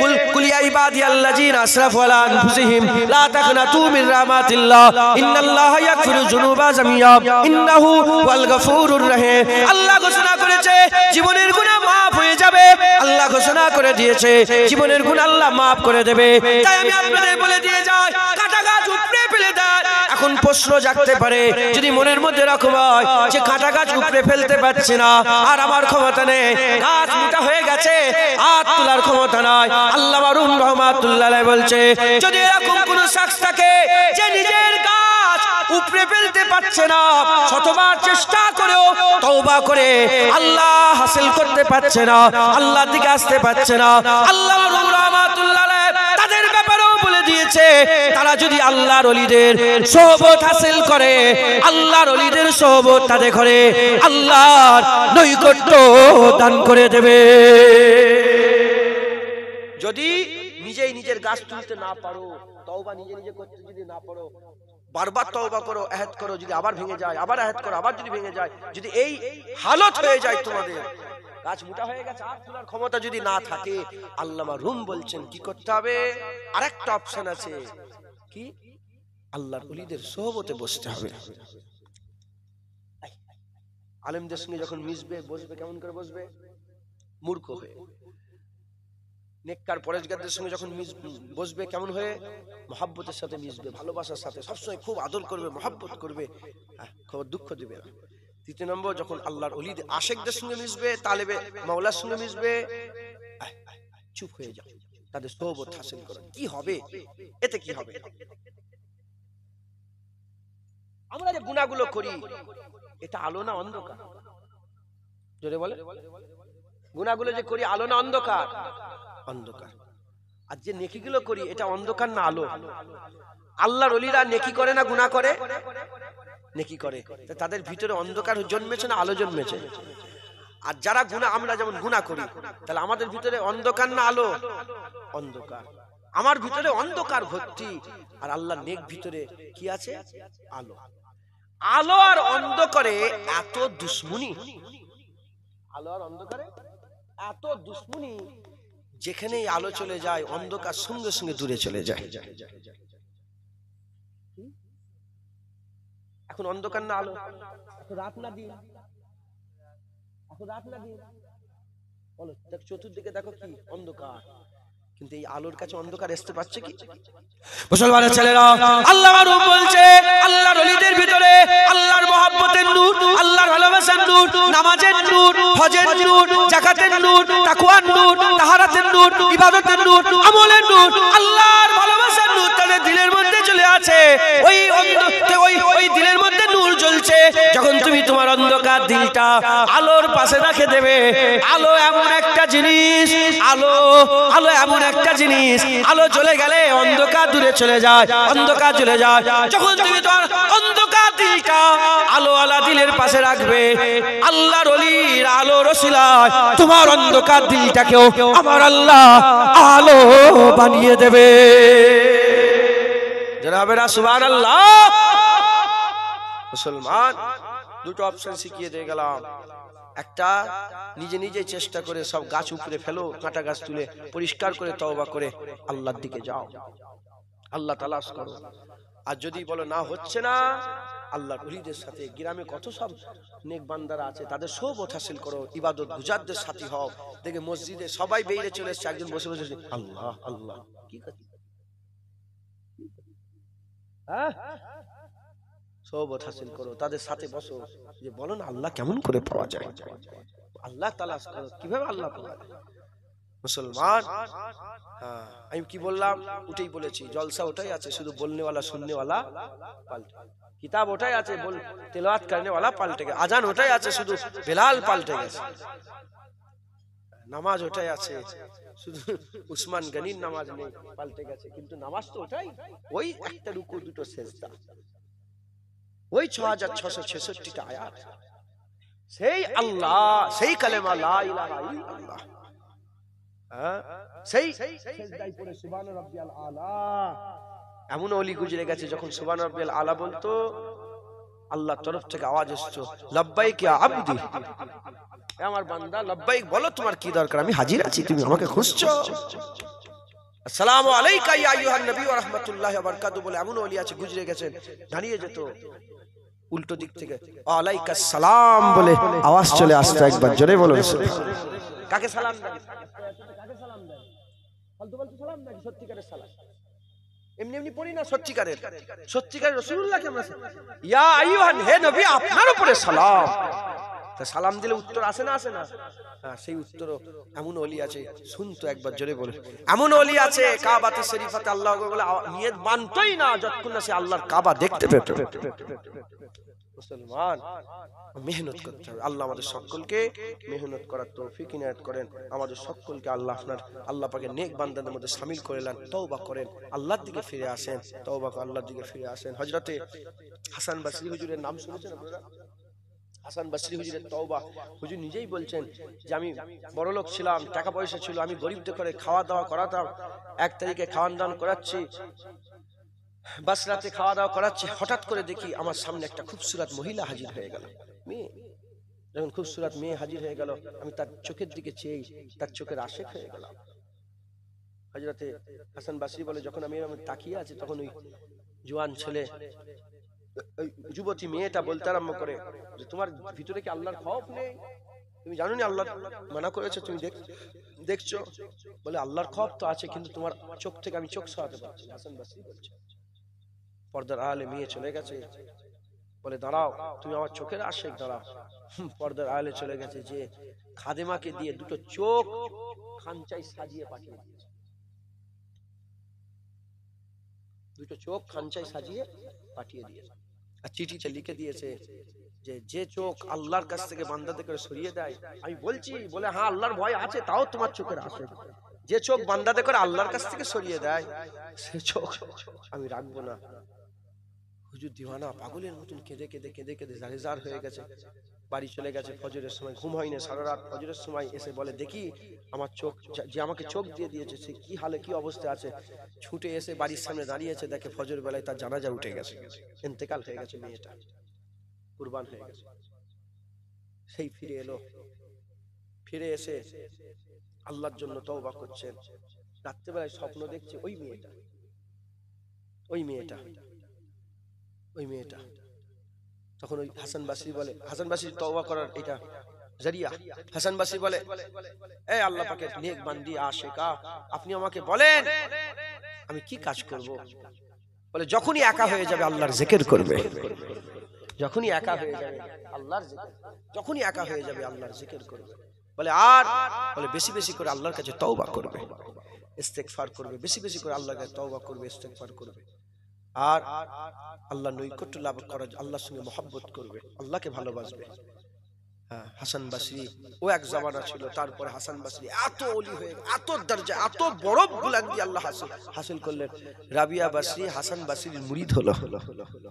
কুল কুলিয়া ইবাদিয়াল্লাযিনা আসরাফু আলা আনফুসিহিম লা তাকনাতু মির রাহমাতিল্লাহ ইন্নাল্লাহা ইয়াগফিরু যুনুবা জামিয়া ইন্নাহু ওয়াল গফুরুর রহিম আল্লাহ ঘোষণা করেছে জীবনের গুনাহ maaf হয়ে যাবে আল্লাহ ঘোষণা করে দিয়েছে জীবনের গুনাহ আল্লাহ maaf করে দেবে তাই আমি আপনাদের বলে দিয়ে যাই কাটা গাছ উপড়ে ফেলে দেন এখন প্রশ্ন জাগতে পারে যদি মনের মধ্যে রকম হয় যে কাঁটা গাছ উপরে ফেলতে পারছে না আর আমার ক্ষমতা নেই গাছ মোটা হয়ে গেছে আর তোলার ক্ষমতা নাই আল্লাহ বারুম রহমাতুল্লাহ বলছে যদি এরকম কোন শাখস থাকে যে নিজের গাছ উপরে ফেলতে পারছে না শতবার চেষ্টা করেও তওবা করে আল্লাহ হাসিল করতে পারছে না আল্লাহ দিকে আসতে পারছে না আল্লাহ আছে তারা যদি আল্লাহর অলিদের সহবত হাসিল করে আল্লাহর অলিদের সহবত তাদের ঘরে আল্লাহর নৈকট্য দান করে দেবে যদি নিজেই নিজের গাছ তুলতে না পারো তওবা নিজে নিজে করতে যদি না পারো বারবার তওবা করো এহেদ করো যদি আবার ভেঙে যায় আবার এহেদ করো আবার যদি ভেঙে যায় যদি এই হালত হয়ে যায় তোমাদের গাছ মোটা হয়ে গেছে আর তোলার ক্ষমতা যদি না থাকে আল্লামা রুম বলছেন কি করতে হবে আরেকটা অপশন আছে কি আল্লাহর অলিদের সোহবতে বসতে হবে আলেমদের সঙ্গে যখন মিশবে বসবে কেমন করে বসবে মূর্খ হয়ে নেককার পরেশগারদের সঙ্গে যখন বসবে কেমন হয়ে মহাব্বতের সাথে মিশবে ভালোবাসার সাথে সবসময় খুব আদর করবে মহাব্বত করবে খবর দুঃখ দেবে না তৃতীয় নম্বর যখন আল্লাহর অলি আশেকদের সঙ্গে মিশবে তালেবে মাওলার সঙ্গে মিশবে চুপ হয়ে যাও তাদের সৌবত হাসিল করো কি হবে এতে কি হবে আমরা যে গুণাগুলো করি এটা আলো না অন্ধকার জোরে বলে গুণাগুলো যে করি আলো না অন্ধকার অন্ধকার আর যে নেকিগুলো করি এটা অন্ধকার না আলো আল্লাহর অলিরা নেকি করে না গুণা করে নেকি করে তাদের ভিতরে অন্ধকার জন্মেছে না আলো জন্মেছে আর যারা গুণা আমরা যেমন গুণা করি তাহলে আমাদের ভিতরে অন্ধকার না আলো অন্ধকার আমার ভিতরে অন্ধকার ভর্তি আর আল্লাহ নেক ভিতরে কি আছে আলো আলো আর অন্ধকারে এত দুশ্মনি আলো আর অন্ধকারে এত দুশ্মনি যেখানেই আলো চলে যায় অন্ধকার সঙ্গে সঙ্গে দূরে চলে যায় এখন অন্ধকার না আলো এখন রাত না দিন এখন রাত না দিন বলো চতুর্দিকে দেখো কি অন্ধকার কিন্তু এই আলোর কাছে অন্ধকার আসতে পারছে কি মুসলমানের ছেলেরা আল্লাহ বলছে আল্লাহর অলিদের ভিতরে আল্লাহর মহাব্বতের নূর আল্লাহর ভালোবাসার নূর নামাজের নূর হজের নূর জাকাতের নূর তাকুয়ার নূর তাহারাতের নূর ইবাদতের নূর আমলের নূর আল্লাহর ভালোবাসার নূর তাদের দিলের মধ্যে চলে আছে ওই ওই ওই দিলের মধ্যে নূর জ্বলছে যখন তুমি তোমার অন্ধকার দিলটা আলোর পাশে রাখে দেবে আলো এমন একটা জিনিস আলো আলো এমন একটা জিনিস আলো চলে গেলে অন্ধকার দূরে চলে যায় অন্ধকার চলে যায় যখন তুমি তোমার অন্ধকার দিলটা আলো আলা দিলের পাশে রাখবে আল্লাহর অলির আলো রসিলায় তোমার অন্ধকার দিলটাকেও আমার আল্লাহ আলো বানিয়ে দেবে যারা হবে সুবান আল্লাহ মুসলমান দুটো অপশন শিখিয়ে দিয়ে গেলাম একটা নিজে নিজে চেষ্টা করে সব গাছ উপরে ফেলো কাঁটা গাছ তুলে পরিষ্কার করে তওবা করে আল্লাহর দিকে যাও আল্লাহ তালাশ করো আর যদি বলো না হচ্ছে না আল্লাহ অলিদের সাথে গ্রামে কত সব নেক বান্দারা আছে তাদের সব হাসিল করো ইবাদত গুজারদের সাথী হও দেখে মসজিদে সবাই বেরিয়ে চলে এসছে একজন বসে বসে আল্লাহ আল্লাহ কি কথা হ্যাঁ সবত হাসিল করো তাদের সাথে বসো যে বলো না আল্লাহ কেমন করে পাওয়া যায় আল্লাহ তালা কিভাবে আল্লাহ পাওয়া যায় মুসলমান হ্যাঁ, আমি কি বললাম ওটাই বলেছি জলসা ওটাই আছে শুধু বলনেওয়ালা শুননেওয়ালা পাল্টে কিতাব ওটাই আছে বল তেলাওয়াত করনেওয়ালা পাল্টে গেছে আজান ওটাই আছে শুধু বেলাল পাল্টে গেছে নামাজ ওটাই আছে শুধু উসমান গানির নামাজ নেই পাল্টে গেছে কিন্তু নামাজ তো ওটাই ওই একটা রুকু দুটো সেজদা ওই ছ হাজার ছশো ছেষট্টিটা আয়াত সেই আল্লাহ সেই কালেমা লা ইলাহা এমন অলি গুজরে গেছে যখন সুবহান রাব্বিয়াল আলা বলতো আল্লাহ তরফ থেকে আওয়াজ এসছো লব্বাই ইয়া আবদি আমার বান্দা লব্বাইক বলো তোমার কি দরকার আমি হাজির আছি তুমি আমাকে খুঁজছো আসসালামু আলাইকা ইয়া আইয়ুহান নবী ওয়া রাহমাতুল্লাহি ওয়া বারাকাতু বলে এমন অলি আছে গুজরে গেছে দাঁড়িয়ে যেত উল্টো দিক থেকে আলাইকা সালাম বলে আওয়াজ চলে আসতে একবার জোরে বলুন কাকে সালাম দেন কাকে সালাম দেন ফালতু ফালতু সালাম নাকি সত্যিকারের সালাম এমনি এমনি পড়ি না সত্যিকারের সত্যিকারের কে আমরা ইয়া আইয়ুহান হে নবী আপনার উপরে সালাম তা সালাম দিলে উত্তর আসে না আসে না হ্যাঁ সেই উত্তর এমন অলি আছে শুনতো একবার জোরে বলে এমন অলি আছে কাবাতে শরীফাতে আল্লাহ বলে নিয়ত বানতই না যতক্ষণ না সে আল্লাহর কাবা দেখতে পেত মুসলমান মেহনত করতে হবে আল্লাহ আমাদের সকলকে মেহনত করার তৌফিক ইনায়াত করেন আমাদের সকলকে আল্লাহ আপনার আল্লাহ পাকে নেক বান্দাদের মধ্যে সামিল করে নেন তওবা করেন আল্লাহর দিকে ফিরে আসেন তওবা আল্লাহর দিকে ফিরে আসেন হজরতে হাসান বাসরি হুজুরের নাম শুনেছেন আপনারা হাসান বাসরি হুজুরের তওবা হুজুর নিজেই বলছেন যে আমি বড়লোক ছিলাম টাকা পয়সা ছিল আমি গরিবদের করে খাওয়া দাওয়া করাতাম এক তারিখে খাওয়ান দাওয়ান করাচ্ছি বাস রাতে খাওয়া দাওয়া করাচ্ছি হঠাৎ করে দেখি আমার সামনে একটা খুবসুরাত মহিলা হাজির হয়ে গেল মেয়ে যখন খুবসুরাত মেয়ে হাজির হয়ে গেল আমি তার চোখের দিকে চেয়ে তার চোখের আশেক হয়ে গেলাম হাজরাতে হাসান বাসরি বলে যখন আমি তাকিয়ে আছি তখন ওই জোয়ান ছেলে যুবতী মেয়েটা বলতে আরম্ভ করে যে তোমার ভিতরে কি আল্লাহর খফ নেই তুমি জানো নি আল্লাহ মানা করেছো তুমি দেখ দেখছো বলে আল্লাহর খফ তো আছে কিন্তু তোমার চোখ থেকে আমি চোখ সরাতে পারছি হাসান বাসি বলছে পর্দার আলে মেয়ে চলে গেছে বলে দাঁড়াও তুমি আমার চোখের আসে দাঁড়াও পর্দার আলে চলে গেছে যে খাদেমাকে দিয়ে দুটো চোখ খানচাই সাজিয়ে পাঠিয়ে দিয়েছে দুটো চোখ খাঞ্চায় সাজিয়ে পাঠিয়ে দিয়েছে আর চিঠিতে লিখে দিয়েছে যে যে চোখ আল্লাহর কাছ থেকে বান্দা করে সরিয়ে দেয় আমি বলছি বলে হ্যাঁ আল্লাহর ভয় আছে তাও তোমার চোখের আসে যে চোখ বান্দাতে করে আল্লাহর কাছ থেকে সরিয়ে দেয় সে চোখ আমি রাখবো না হুজুর দিওয়ানা পাগলের মতন কেঁদে কেঁদে কেঁদে কেঁদে জারেজার হয়ে গেছে বাড়ি চলে গেছে ফজরের সময় ঘুম হয়নি সারা রাত ফজরের সময় এসে বলে দেখি আমার চোখ যে আমাকে চোখ দিয়ে দিয়েছে সে কি হালে কি অবস্থা আছে ছুটে এসে বাড়ির সামনে দাঁড়িয়েছে দেখে ফজর বেলায় তার জানাজা উঠে গেছে এতেকাল হয়ে গেছে মেয়েটা কুরবান হয়ে গেছে সেই ফিরে এলো ফিরে এসে আল্লাহর জন্য তওবা করছেন রাত্রেবেলায় স্বপ্ন দেখছে ওই মেয়েটা ওই মেয়েটা ওই মেয়েটা তখন ওই হাসান বাসি বলে হাসান বাসি তওবা করার এটা জারিয়া হাসান বাসি বলে এ আল্লাহ পাকের নেক বান্দি আশেকা আপনি আমাকে বলেন আমি কি কাজ করব বলে যখনই একা হয়ে যাবে আল্লাহর জিকির করবে যখনই একা হয়ে যাবে আল্লাহর জিকির যখনই একা হয়ে যাবে আল্লাহর জিকির করবে বলে আর বলে বেশি বেশি করে আল্লাহর কাছে তওবা করবে ইস্তেগফার করবে বেশি বেশি করে আল্লাহর কাছে তওবা করবে ইস্তেগফার করবে আর আল্লাহ নৈকট্য লাভ করা আল্লাহর সঙ্গে মহাব্বত করবে আল্লাহকে ভালোবাসবে হ্যাঁ, হাসান বাসরি ও এক জামানা ছিল তারপরে হাসান বাসরি এত অলি হয়ে এত দরজা এত বড় আল্লাহ হাসিল হাসিল করলেন রাবিয়া বাসরি হাসান মুরিদ হলো হলো হলো হলো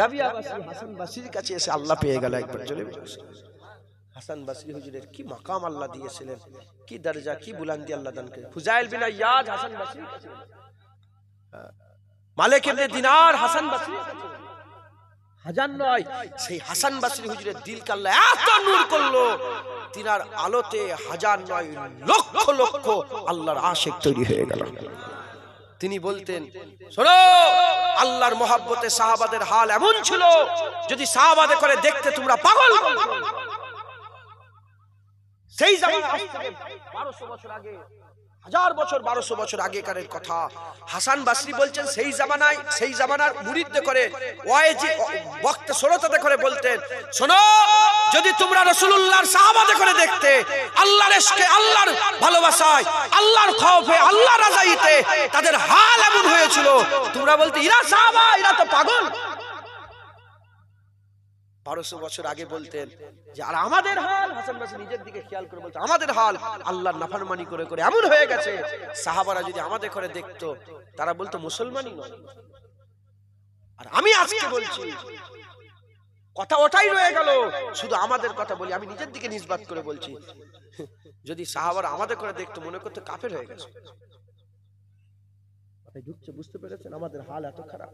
রাবিয়া বাসরি হাসান বাসির কাছে এসে আল্লাহ পেয়ে গেল একবার চলে হাসান বাসরি হুজুরের কি মাকাম আল্লাহ দিয়েছিলেন কি দরজা কি বুলান্দি আল্লাহ দান করে বিনা হাসান বাসরি মালিক ইবনে দিনার হাসান হাজার নয় সেই হাসান হুজুরের দিল কাল্লা এত নূর করলো আলোতে হাজার নয় লক্ষ লক্ষ আল্লাহর তৈরি হয়ে গেল তিনি বলতেন শোনো আল্লাহর মহাব্বতে সাহাবাদের হাল এমন ছিল যদি সাহাবাদে করে দেখতে তোমরা পাগল সেই জামানা 1200 বছর আগে হাজার বছর বারোশো বছর আগেকার কথা হাসান বাসরি বলছেন সেই জামানায় সেই জামানার মুরিদে করে ওয়াইজি সরতাতে করে বলতেন শোনো যদি তোমরা রসুল্লাহর সাহাবাদে করে দেখতে আল্লাহ এসকে আল্লাহর ভালোবাসায় আল্লাহর খফে আল্লাহ রাজাইতে তাদের হাল এমন হয়েছিল তোমরা বলতে ইরা সাহাবা ইরা তো পাগল বারোশো বছর আগে বলতেন যে আর আমাদের হাল হাসান বাসি নিজের দিকে খেয়াল করে বলতো আমাদের হাল আল্লাহ নাফারমানি করে করে এমন হয়ে গেছে সাহাবারা যদি আমাদের করে দেখতো তারা বলতো মুসলমানই নয় আর আমি আজকে বলছি কথা ওটাই রয়ে গেল শুধু আমাদের কথা বলি আমি নিজের দিকে নিজবাদ করে বলছি যদি সাহাবার আমাদের করে দেখতো মনে করতো কাফের হয়ে গেছে ঢুকছে বুঝতে পেরেছেন আমাদের হাল এত খারাপ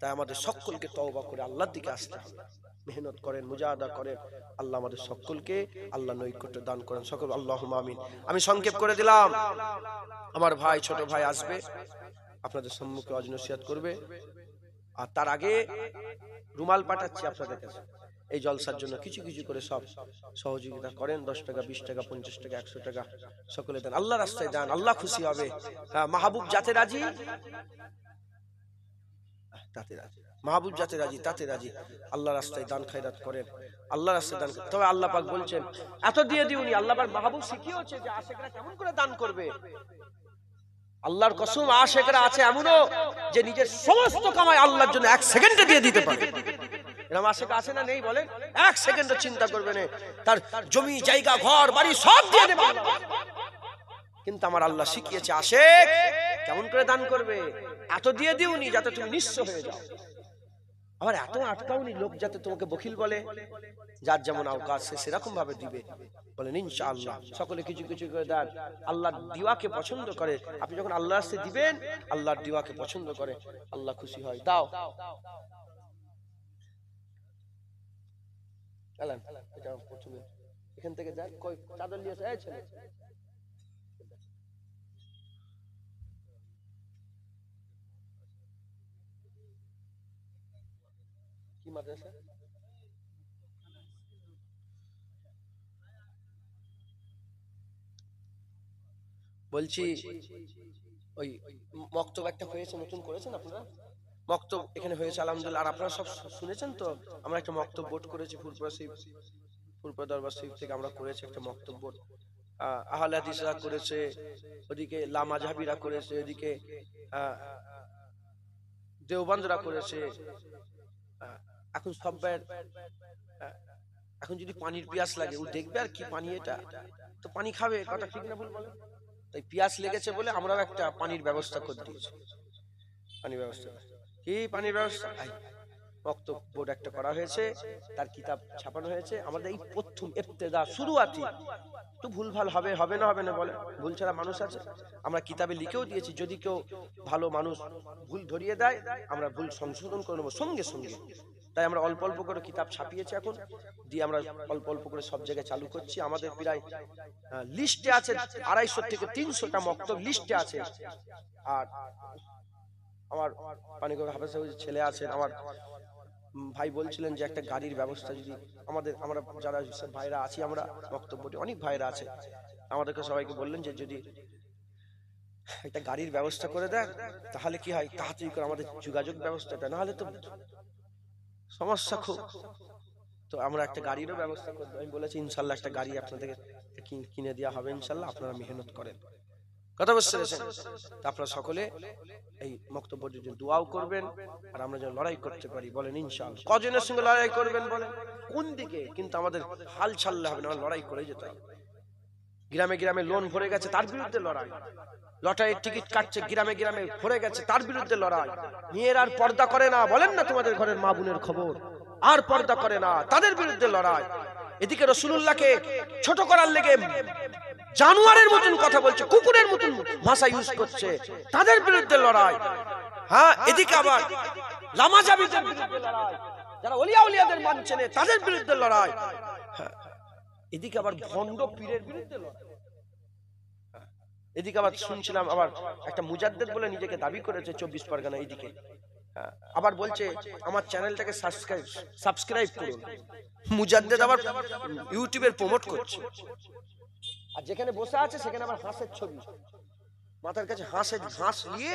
তাই আমাদের সকলকে তওবা করে আল্লাহর দিকে আসতে হবে মেহনত করেন মুজাহাদা করেন আল্লাহ আমাদের সকলকে আল্লাহ নৈকট্য দান করেন সকল আল্লাহ আমিন আমি সংক্ষেপ করে দিলাম আমার ভাই ছোট ভাই আসবে আপনাদের সম্মুখে অজনসিয়াত করবে আর তার আগে রুমাল পাঠাচ্ছি আপনাদের কাছে এই জলসার জন্য কিছু কিছু করে সব সহযোগিতা করেন দশ টাকা বিশ টাকা পঞ্চাশ টাকা একশো টাকা সকলে দেন আল্লাহ রাস্তায় দেন আল্লাহ খুশি হবে হ্যাঁ, মাহবুব যাতে রাজি তাতে রাজি মাহবুব যাতে রাজি তাতে রাজি আল্লাহ রাস্তায় দান খায়রাত করেন আল্লাহ রাস্তায় দান তবে আল্লাহ পাক বলছেন এত দিয়ে দিউনি আল্লাহ পাক মাহবুব শিখিয়েছে যে আশেকরা কেমন করে দান করবে আল্লাহর কসম আশেকরা আছে এমনও যে নিজের সমস্ত কামাই আল্লাহর জন্য এক সেকেন্ডে দিয়ে দিতে পারে এরকম আশেক আছে না নেই বলেন এক সেকেন্ডও চিন্তা করবে না তার জমি জায়গা ঘর বাড়ি সব দিয়ে দেবে কিন্তু আমার আল্লাহ শিখিয়েছে আসে কেমন করে দান করবে এত দিয়ে দিওনি যাতে তুমি নিঃস্ব হয়ে যাও আবার এত আটকাওনি লোক যাতে তোমাকে বকিল বলে যার যেমন আওকাজ সে সেরকম ভাবে দিবে বলেন ইনশাআল্লাহ সকলে কিছু কিছু করে দেন আল্লাহ দিওয়াকে পছন্দ করে আপনি যখন আল্লাহর রাস্তে দিবেন আল্লাহর দিওয়াকে পছন্দ করে আল্লাহ খুশি হয় দাও এখান থেকে যান কই চাদর নিয়ে কি মাদ্রাসা বলছি ওই মক্তব একটা হয়েছে নতুন করেছেন আপনারা মক্তব এখানে হয়েছে আলহামদুলিল্লাহ আর আপনারা সব শুনেছেন তো আমরা একটা মক্তব বোর্ড করেছি ফুলপুরা শিব ফুলপুরা দরবার শিব থেকে আমরা করেছি একটা মক্তব বোর্ড আহলাদিসরা করেছে ওদিকে লামা জাহাবিরা করেছে ওদিকে দেওবান্দরা করেছে এখন সব এখন যদি পানির পিয়াস লাগে ও দেখবে আর কি পানি এটা তো পানি খাবে কথা ঠিক না ভুল বলে তাই পিয়াস লেগেছে বলে আমরাও একটা পানির ব্যবস্থা করে দিয়েছি পানির ব্যবস্থা কি পানির ব্যবস্থা রক্ত বোর্ড একটা করা হয়েছে তার কিতাব ছাপানো হয়েছে আমাদের এই প্রথম এফতেদা শুরু আছে তো ভাল হবে হবে না হবে না বলে ভুল ছাড়া মানুষ আছে আমরা কিতাবে লিখেও দিয়েছি যদি কেউ ভালো মানুষ ভুল ধরিয়ে দেয় আমরা ভুল সংশোধন করে নেবো সঙ্গে সঙ্গে তাই আমরা অল্প অল্প করে কিতাব ছাপিয়েছি এখন দিয়ে আমরা অল্প অল্প করে সব জায়গায় চালু করছি আমাদের প্রায় লিস্টে আছে আড়াইশো থেকে তিনশোটা মক্তব লিস্টে আছে আর আমার পানিগড় হাফেজ ছেলে আছেন আমার ভাই বলছিলেন যে একটা গাড়ির ব্যবস্থা যদি আমাদের আমরা যারা ভাইরা আছি আমরা বক্তব্যটি অনেক ভাইরা আছে আমাদেরকে সবাইকে বললেন যে যদি একটা গাড়ির ব্যবস্থা করে দেয় তাহলে কি হয় তাড়াতাড়ি করে আমাদের যোগাযোগ ব্যবস্থাটা নাহলে তো সমস্যা খুব তো আমরা একটা গাড়িরও ব্যবস্থা করবো আমি বলেছি ইনশাল্লাহ একটা গাড়ি আপনাদের কিনে দেওয়া হবে ইনশাল্লাহ আপনারা মেহনত করেন কথা বুঝতে পেরেছেন আপনারা সকলে এই বক্তব্যের জন্য দোয়াও করবেন আর আমরা যেন লড়াই করতে পারি বলেন ইনশাল কজনের সঙ্গে লড়াই করবেন বলেন কোন দিকে কিন্তু আমাদের হাল ছাড়লে হবে না লড়াই করে যেতে হবে গ্রামে গ্রামে লোন ভরে গেছে তার বিরুদ্ধে লড়াই লটারির টিকিট কাটছে গ্রামে গ্রামে ভরে গেছে তার বিরুদ্ধে লড়াই মেয়ের আর পর্দা করে না বলেন না তোমাদের ঘরের মা বোনের খবর আর পর্দা করে না তাদের বিরুদ্ধে লড়াই এদিকে রসুল্লাহকে ছোট করার লেগে জানুয়ারের মতন কথা বলছে কুকুরের মতন ভাষা ইউজ করছে তাদের বিরুদ্ধে লড়াই হ্যাঁ এদিকে আবার লামাজাবিদের বিরুদ্ধে লড়াই যারা অলিয়া উলিয়াদের মানছে তাদের বিরুদ্ধে লড়াই হ্যাঁ, এদিকে আবার ভণ্ড পীরের বিরুদ্ধে লড়াই এদিকে আবার শুনছিলাম আবার একটা মুজাদ্দেদ বলে নিজেকে দাবি করেছে চব্বিশ পরগনা এদিকে আবার বলছে আমার চ্যানেলটাকে সাবস্ক্রাইব সাবস্ক্রাইব করুন মুজাদ্দেদ আবার ইউটিউবের প্রমোট করছে আর যেখানে বসে আছে সেখানে আবার হাঁসের ছবি মাথার কাছে হাঁসের হাঁস নিয়ে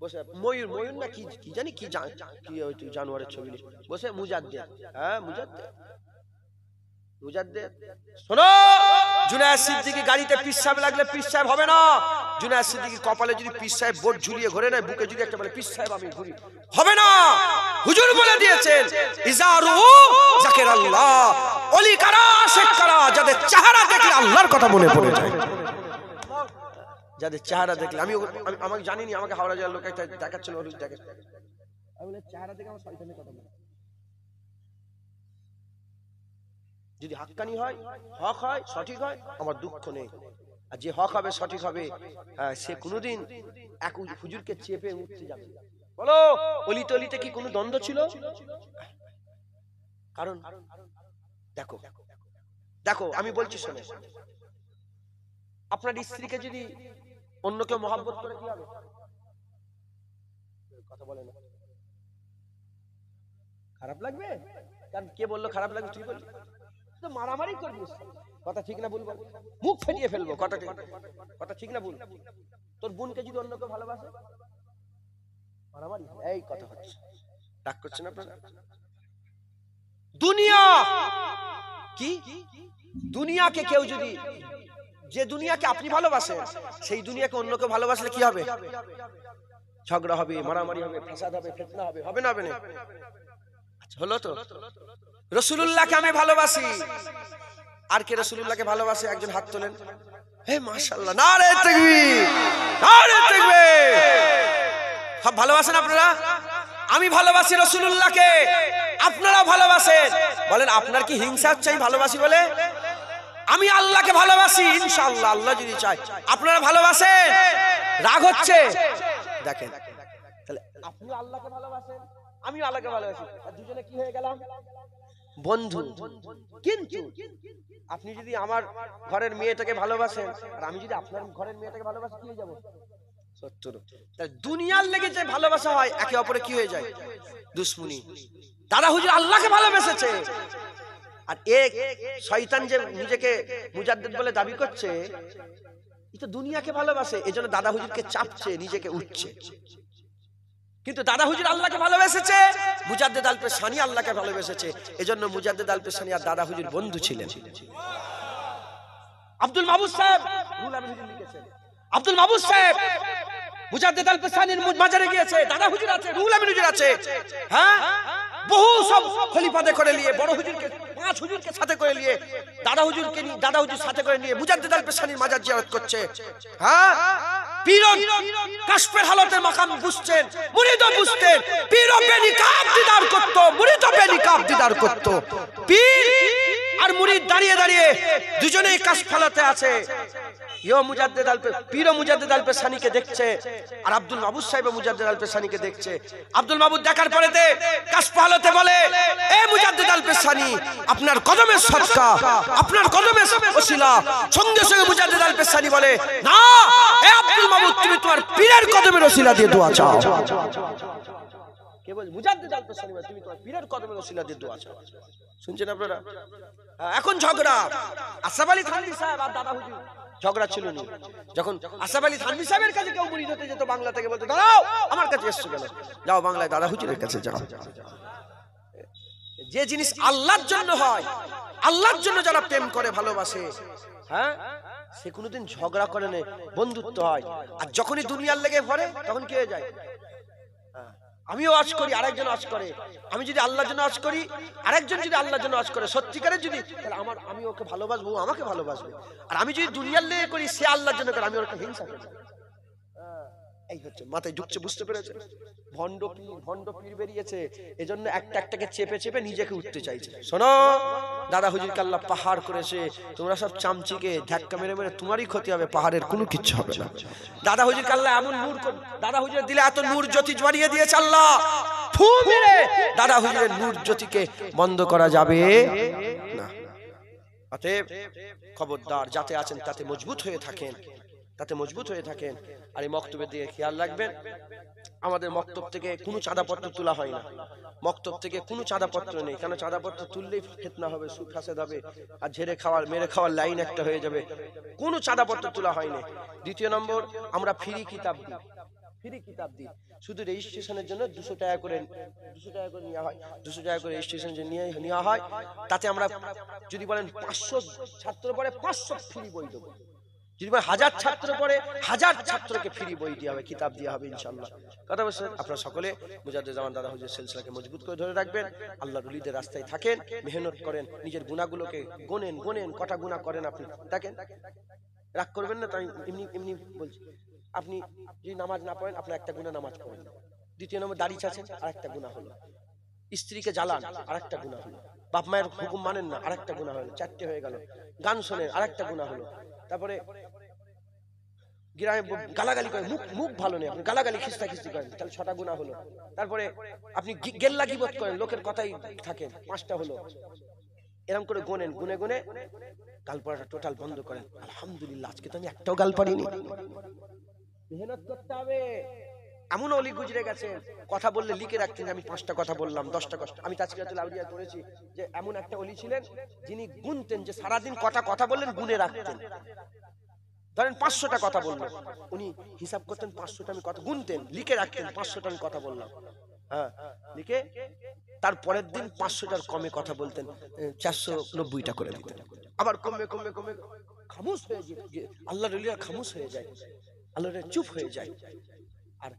বসে ময়ূর ময়ূর না কি জানি কি জানি কি জানোয়ারের ছবি বসে মুজাদ্দেদ হ্যাঁ মুজাদ্দেদ ঝুলিয়ে নেয় বুকে আমি অলি শেখ দেখলে আল্লাহর কথা মনে পড়ে যাদের চেহারা দেখলে আমি আমাকে জানিনি আমাকে হাওড়া জেলার লোক দেখাচ্ছিল চেহারা দেখে আমার কথা যদি হাক্কানি হয় হক হয় সঠিক হয় আমার দুঃখ নেই আর যে হক হবে সঠিক হবে সে কোনোদিন এক হুজুরকে চেপে উঠতে যাবে বলো অলি তলিতে কি কোনো দ্বন্দ্ব ছিল কারণ দেখো দেখো আমি বলছি শোনে আপনার স্ত্রীকে যদি অন্য কেউ মহাব্বত করে কি হবে কথা বলে না খারাপ লাগবে কারণ কে বললো খারাপ লাগবে তুই বলি মারামারি করবি কথা ঠিক না বলবো মুখ ফেটিয়ে ফেলবো কথাকে কথা ঠিক না বল তোর বোনকে যদি অন্য কেউ ভালোবাসে মারামারি এই কথা হচ্ছে ডাক করছেন আপনারা দুনিয়া কি দুনিয়াকে কেউ যদি যে দুনিয়াকে আপনি ভালোবাসেন সেই দুনিয়াকে অন্যকে ভালোবাসলে কি হবে ঝগড়া হবে মারামারি হবে ফেসাদ হবে ফেতনা হবে হবে না হবে না আচ্ছা, হলো তো রসুলুল্লাহকে আমি ভালোবাসি আর কে রসুলুল্লাহকে ভালোবাসে একজন হাত তোলেন হে মাশাল্লাহ না রে তেগবি সব ভালোবাসেন আপনারা আমি ভালোবাসি রসুলুল্লাহকে আপনারা ভালোবাসেন বলেন আপনার কি হিংসা হচ্ছে আমি ভালোবাসি বলে আমি আল্লাহকে ভালোবাসি ইনশাআল্লাহ আল্লাহ যদি চায় আপনারা ভালোবাসেন রাগ হচ্ছে দেখেন তাহলে আপনি আল্লাহকে ভালোবাসেন আমি আল্লাহকে ভালোবাসি দুজনে কি হয়ে গেলাম বন্ধু কিন্তু আপনি যদি আমার ঘরের মেয়েটাকে ভালোবাসেন আর আমি যদি আপনার ঘরের মেয়েটাকে ভালোবাসি কি হয়ে যাবো শত্রু দুনিয়ার লেগে যে ভালোবাসা হয় একে অপরে কি হয়ে যায় দুশ্মনী দাদা হুজুর আল্লাহকে ভালোবেসেছে আর এ শয়তান যে নিজেকে মুজাদ্দিদ বলে দাবি করছে তো দুনিয়াকে ভালোবাসে এজন্য দাদা হুজুরকে চাপছে নিজেকে উঠছে কিন্তু দাদা হুজুর আল্লাহকে ভালোবেসেছে মুজাদ্দেদ আল পেশানি আল্লাহকে ভালোবেসেছে এজন্য মুজাদ্দেদ আল পেশানি আর দাদা হুজুর বন্ধু ছিলেন আব্দুল মাহবুব সাহেব আব্দুল মাহবুব সাহেব মুজাদ্দেদ আল পেশানির মাজারে গিয়েছে দাদা হুজুর আছে রুহুল আমিন হুজুর আছে হ্যাঁ বহু সব খলিফাদে করে নিয়ে বড় হুজুরকে পাঁচ হুজুরকে সাথে করে নিয়ে দাদা হুজুরকে দাদা হুজুর সাথে করে নিয়ে মুজাদ্দেদ আল পেশানির মাজার জিয়ারত করছে হ্যাঁ পীরন কাশফের হালতের মাকাম বুঝতেন মুরিদ বুঝতেন পীর বেনিকাব দিদার করত মুরিদ বেনিকাব দিদার করত পীর আর মুরিদ দাঁড়িয়ে দাঁড়িয়ে দুজনেই কাজ ফেলাতে আছে দেখছে আর সাহেব দেখছে আব্দুল দেখার বলে এ আপনার কদমে সঙ্গে সঙ্গে মুজাদ্দেদ আল পেশানি বলে না এ আব্দুল মাবুদ তুমি তোমার পীরের কদমের ওসিলা দিয়ে দোয়া চাও কেবল মুজাদ্দেদ আল পেশানি তুমি তোমার পীরের কদমের ওসিলা দিয়ে দোয়া চাও শুনছেন আপনারা এখন ঝগড়া আসাফ আলী থানভি সাহেব আর দাদা হুজুর ঝগড়া ছিল না যখন আসাফ আলী থানভি সাহেবের কাছে কেউ মুড়ি হতে যেত বাংলা থেকে বলতো দাঁড়াও আমার কাছে এসছো কেন যাও বাংলায় দাদা হুজুরের কাছে যাও যে জিনিস আল্লাহর জন্য হয় আল্লাহর জন্য যারা প্রেম করে ভালোবাসে হ্যাঁ সে কোনোদিন ঝগড়া করে না বন্ধুত্ব হয় আর যখনই দুনিয়ার লেগে পড়ে তখন কি হয়ে যায় আমিও আজ করি আরেকজন আশ করে আমি যদি আল্লাহর জন্য আজ করি আরেকজন যদি আল্লাহর জন্য আশ করে সত্যিকারের যদি তাহলে আমার আমি ওকে ভালোবাসবো আমাকে ভালোবাসবে আর আমি যদি দুনিয়ার লেগে করি সে আল্লাহর জন্য করে আমি ওকে হিংসা করে এই হচ্ছে মাথায় ঢুকছে বুঝতে পেরেছে ভণ্ড পীর ভণ্ড পীর বেরিয়েছে এজন্য একটা একটাকে চেপে চেপে নিজেকে উঠতে চাইছে শোনো দাদা হুজুর কাল্লা পাহাড় করেছে তোমরা সব চামচিকে ধাক্কা মেরে মেরে তোমারই ক্ষতি হবে পাহাড়ের কোনো কিচ্ছু হবে না দাদা হুজুর কাল্লা এমন নূর দাদা হুজুর দিলে এত নূর জ্যোতি জড়িয়ে দিয়েছে আল্লাহ ফু মেরে দাদা হুজুরের নূর জ্যোতিকে বন্ধ করা যাবে না অতএব খবরদার যাতে আছেন তাতে মজবুত হয়ে থাকেন তাতে মজবুত হয়ে থাকেন আর এই মক্তবের দিকে খেয়াল রাখবেন আমাদের মক্তব থেকে কোনো চাঁদাপত্র তোলা হয় না মক্তব থেকে কোনো চাঁদাপত্র নেই কেন চাঁদাপত্র তুললেই ফেতনা হবে সুখাসে যাবে আর ঝেড়ে খাওয়ার মেরে খাওয়ার লাইন একটা হয়ে যাবে কোনো চাঁদাপত্র তোলা হয় না দ্বিতীয় নম্বর আমরা ফ্রি কিতাব দিই ফ্রি কিতাব দিই শুধু রেজিস্ট্রেশনের জন্য দুশো টাকা করে দুশো টাকা করে নেওয়া হয় দুশো টাকা করে রেজিস্ট্রেশন নিয়ে নেওয়া হয় তাতে আমরা যদি বলেন পাঁচশো ছাত্র পরে পাঁচশো ফ্রি বই দেবো যদি হাজার ছাত্র পড়ে হাজার ছাত্রকে ফ্রি বই দেওয়া হবে কিতাব দেওয়া হবে ইনশাল্লাহ কথা বলছেন আপনারা সকলে জামান দাদা হুজুর সিলসিলাকে মজবুত করে ধরে রাখবেন আল্লাহ রুলিদের রাস্তায় থাকেন মেহনত করেন নিজের গুণাগুলোকে গোনেন গোনেন কটা গুণা করেন আপনি থাকেন রাগ করবেন না তাই এমনি এমনি বলছি আপনি যদি নামাজ না পড়েন আপনার একটা গুণা নামাজ পড়েন দ্বিতীয় নম্বর দাড়ি ছাছেন আর একটা গুণা হলো স্ত্রীকে জ্বালান আর একটা গুণা হলো বাপ মায়ের হুকুম মানেন না আর একটা গুণা হলো চারটে হয়ে গেল গান শোনেন আর একটা গুণা হলো তারপরে গ্রামে গালাগালি করেন মুখ মুখ ভালো নেই আপনি গালাগালি খিস্তা খিস্তি করেন তাহলে ছটা গুণা হলো তারপরে আপনি গেল্লা গিবত করেন লোকের কথাই থাকেন পাঁচটা হলো এরকম করে গোনেন গুনে গুনে গাল পড়াটা টোটাল বন্ধ করেন আলহামদুলিল্লাহ আজকে তো আমি একটাও গাল পারিনি মেহনত করতে হবে এমন অলি গুজরে গেছে কথা বললে লিখে রাখতেন আমি পাঁচটা কথা বললাম দশটা কষ্ট আমি তাজকিরাতুল আউলিয়া করেছি যে এমন একটা অলি ছিলেন যিনি গুনতেন যে সারাদিন কটা কথা বললেন গুনে রাখতেন ধরেন পাঁচশোটা কথা বললো উনি হিসাব করতেন পাঁচশোটা আমি কথা গুনতেন লিখে রাখতেন পাঁচশোটা আমি কথা বললাম হ্যাঁ লিখে তারপরের দিন পাঁচশোটার কমে কথা বলতেন চারশো নব্বইটা করে দিতেন আবার কমে কমে কমে খামুশ হয়ে আল্লাহ রলিয়া খামুশ হয়ে যায় আল্লাহ চুপ হয়ে যায় আর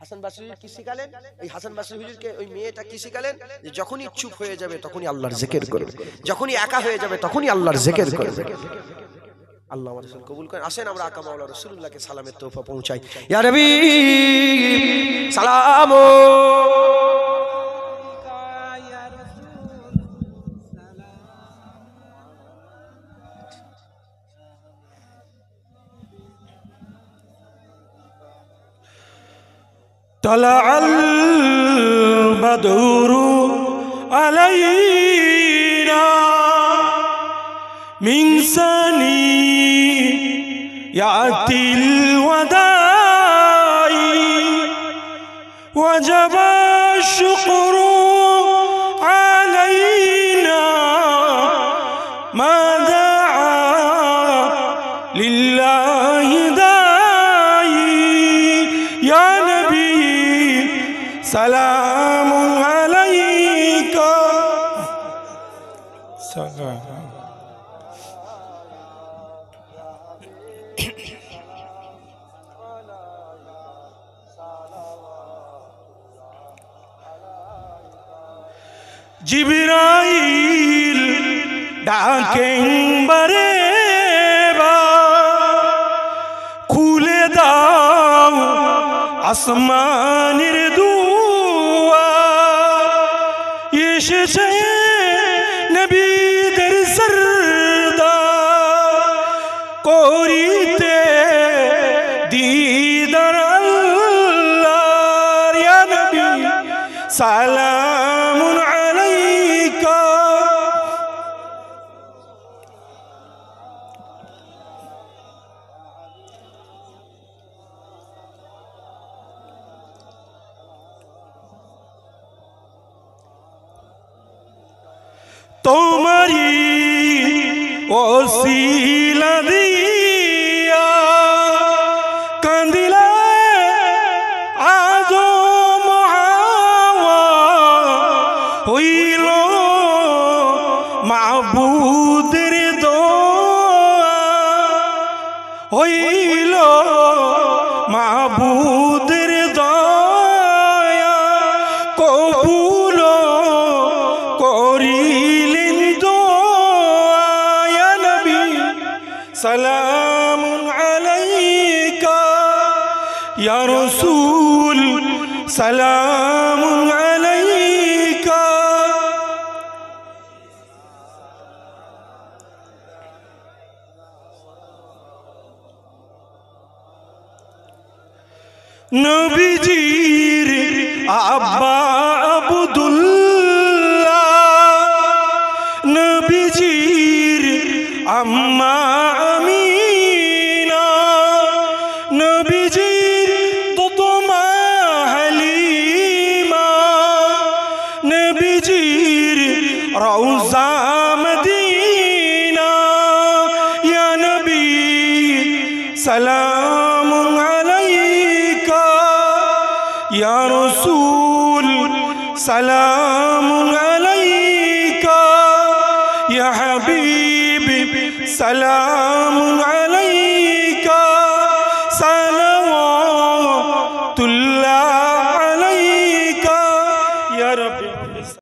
হাসান বাসির কি শিখালেন এই হাসান বাসির ওই মেয়েটা কি শিখালেন যে যখনই চুপ হয়ে যাবে তখনই আল্লাহর জেকের করবে যখনই একা হয়ে যাবে তখনই আল্লাহর জেকের করবে আল্লাহ আমার রসুল কবুল করেন আসেন আমরা আকা মাওলা রসুল্লাহকে সালামের তোফা পৌঁছাই ইয়া রবি সালাম طلع البدر علينا من سنين يأتي الوداع وجب الشكر علينا ما ডাকেন বারে খুলে দাও আসমানে ওসিলা দিয়া কান্দিলে আজ মহাওয়া হইল মাবুদের দোয়া হইল Salam.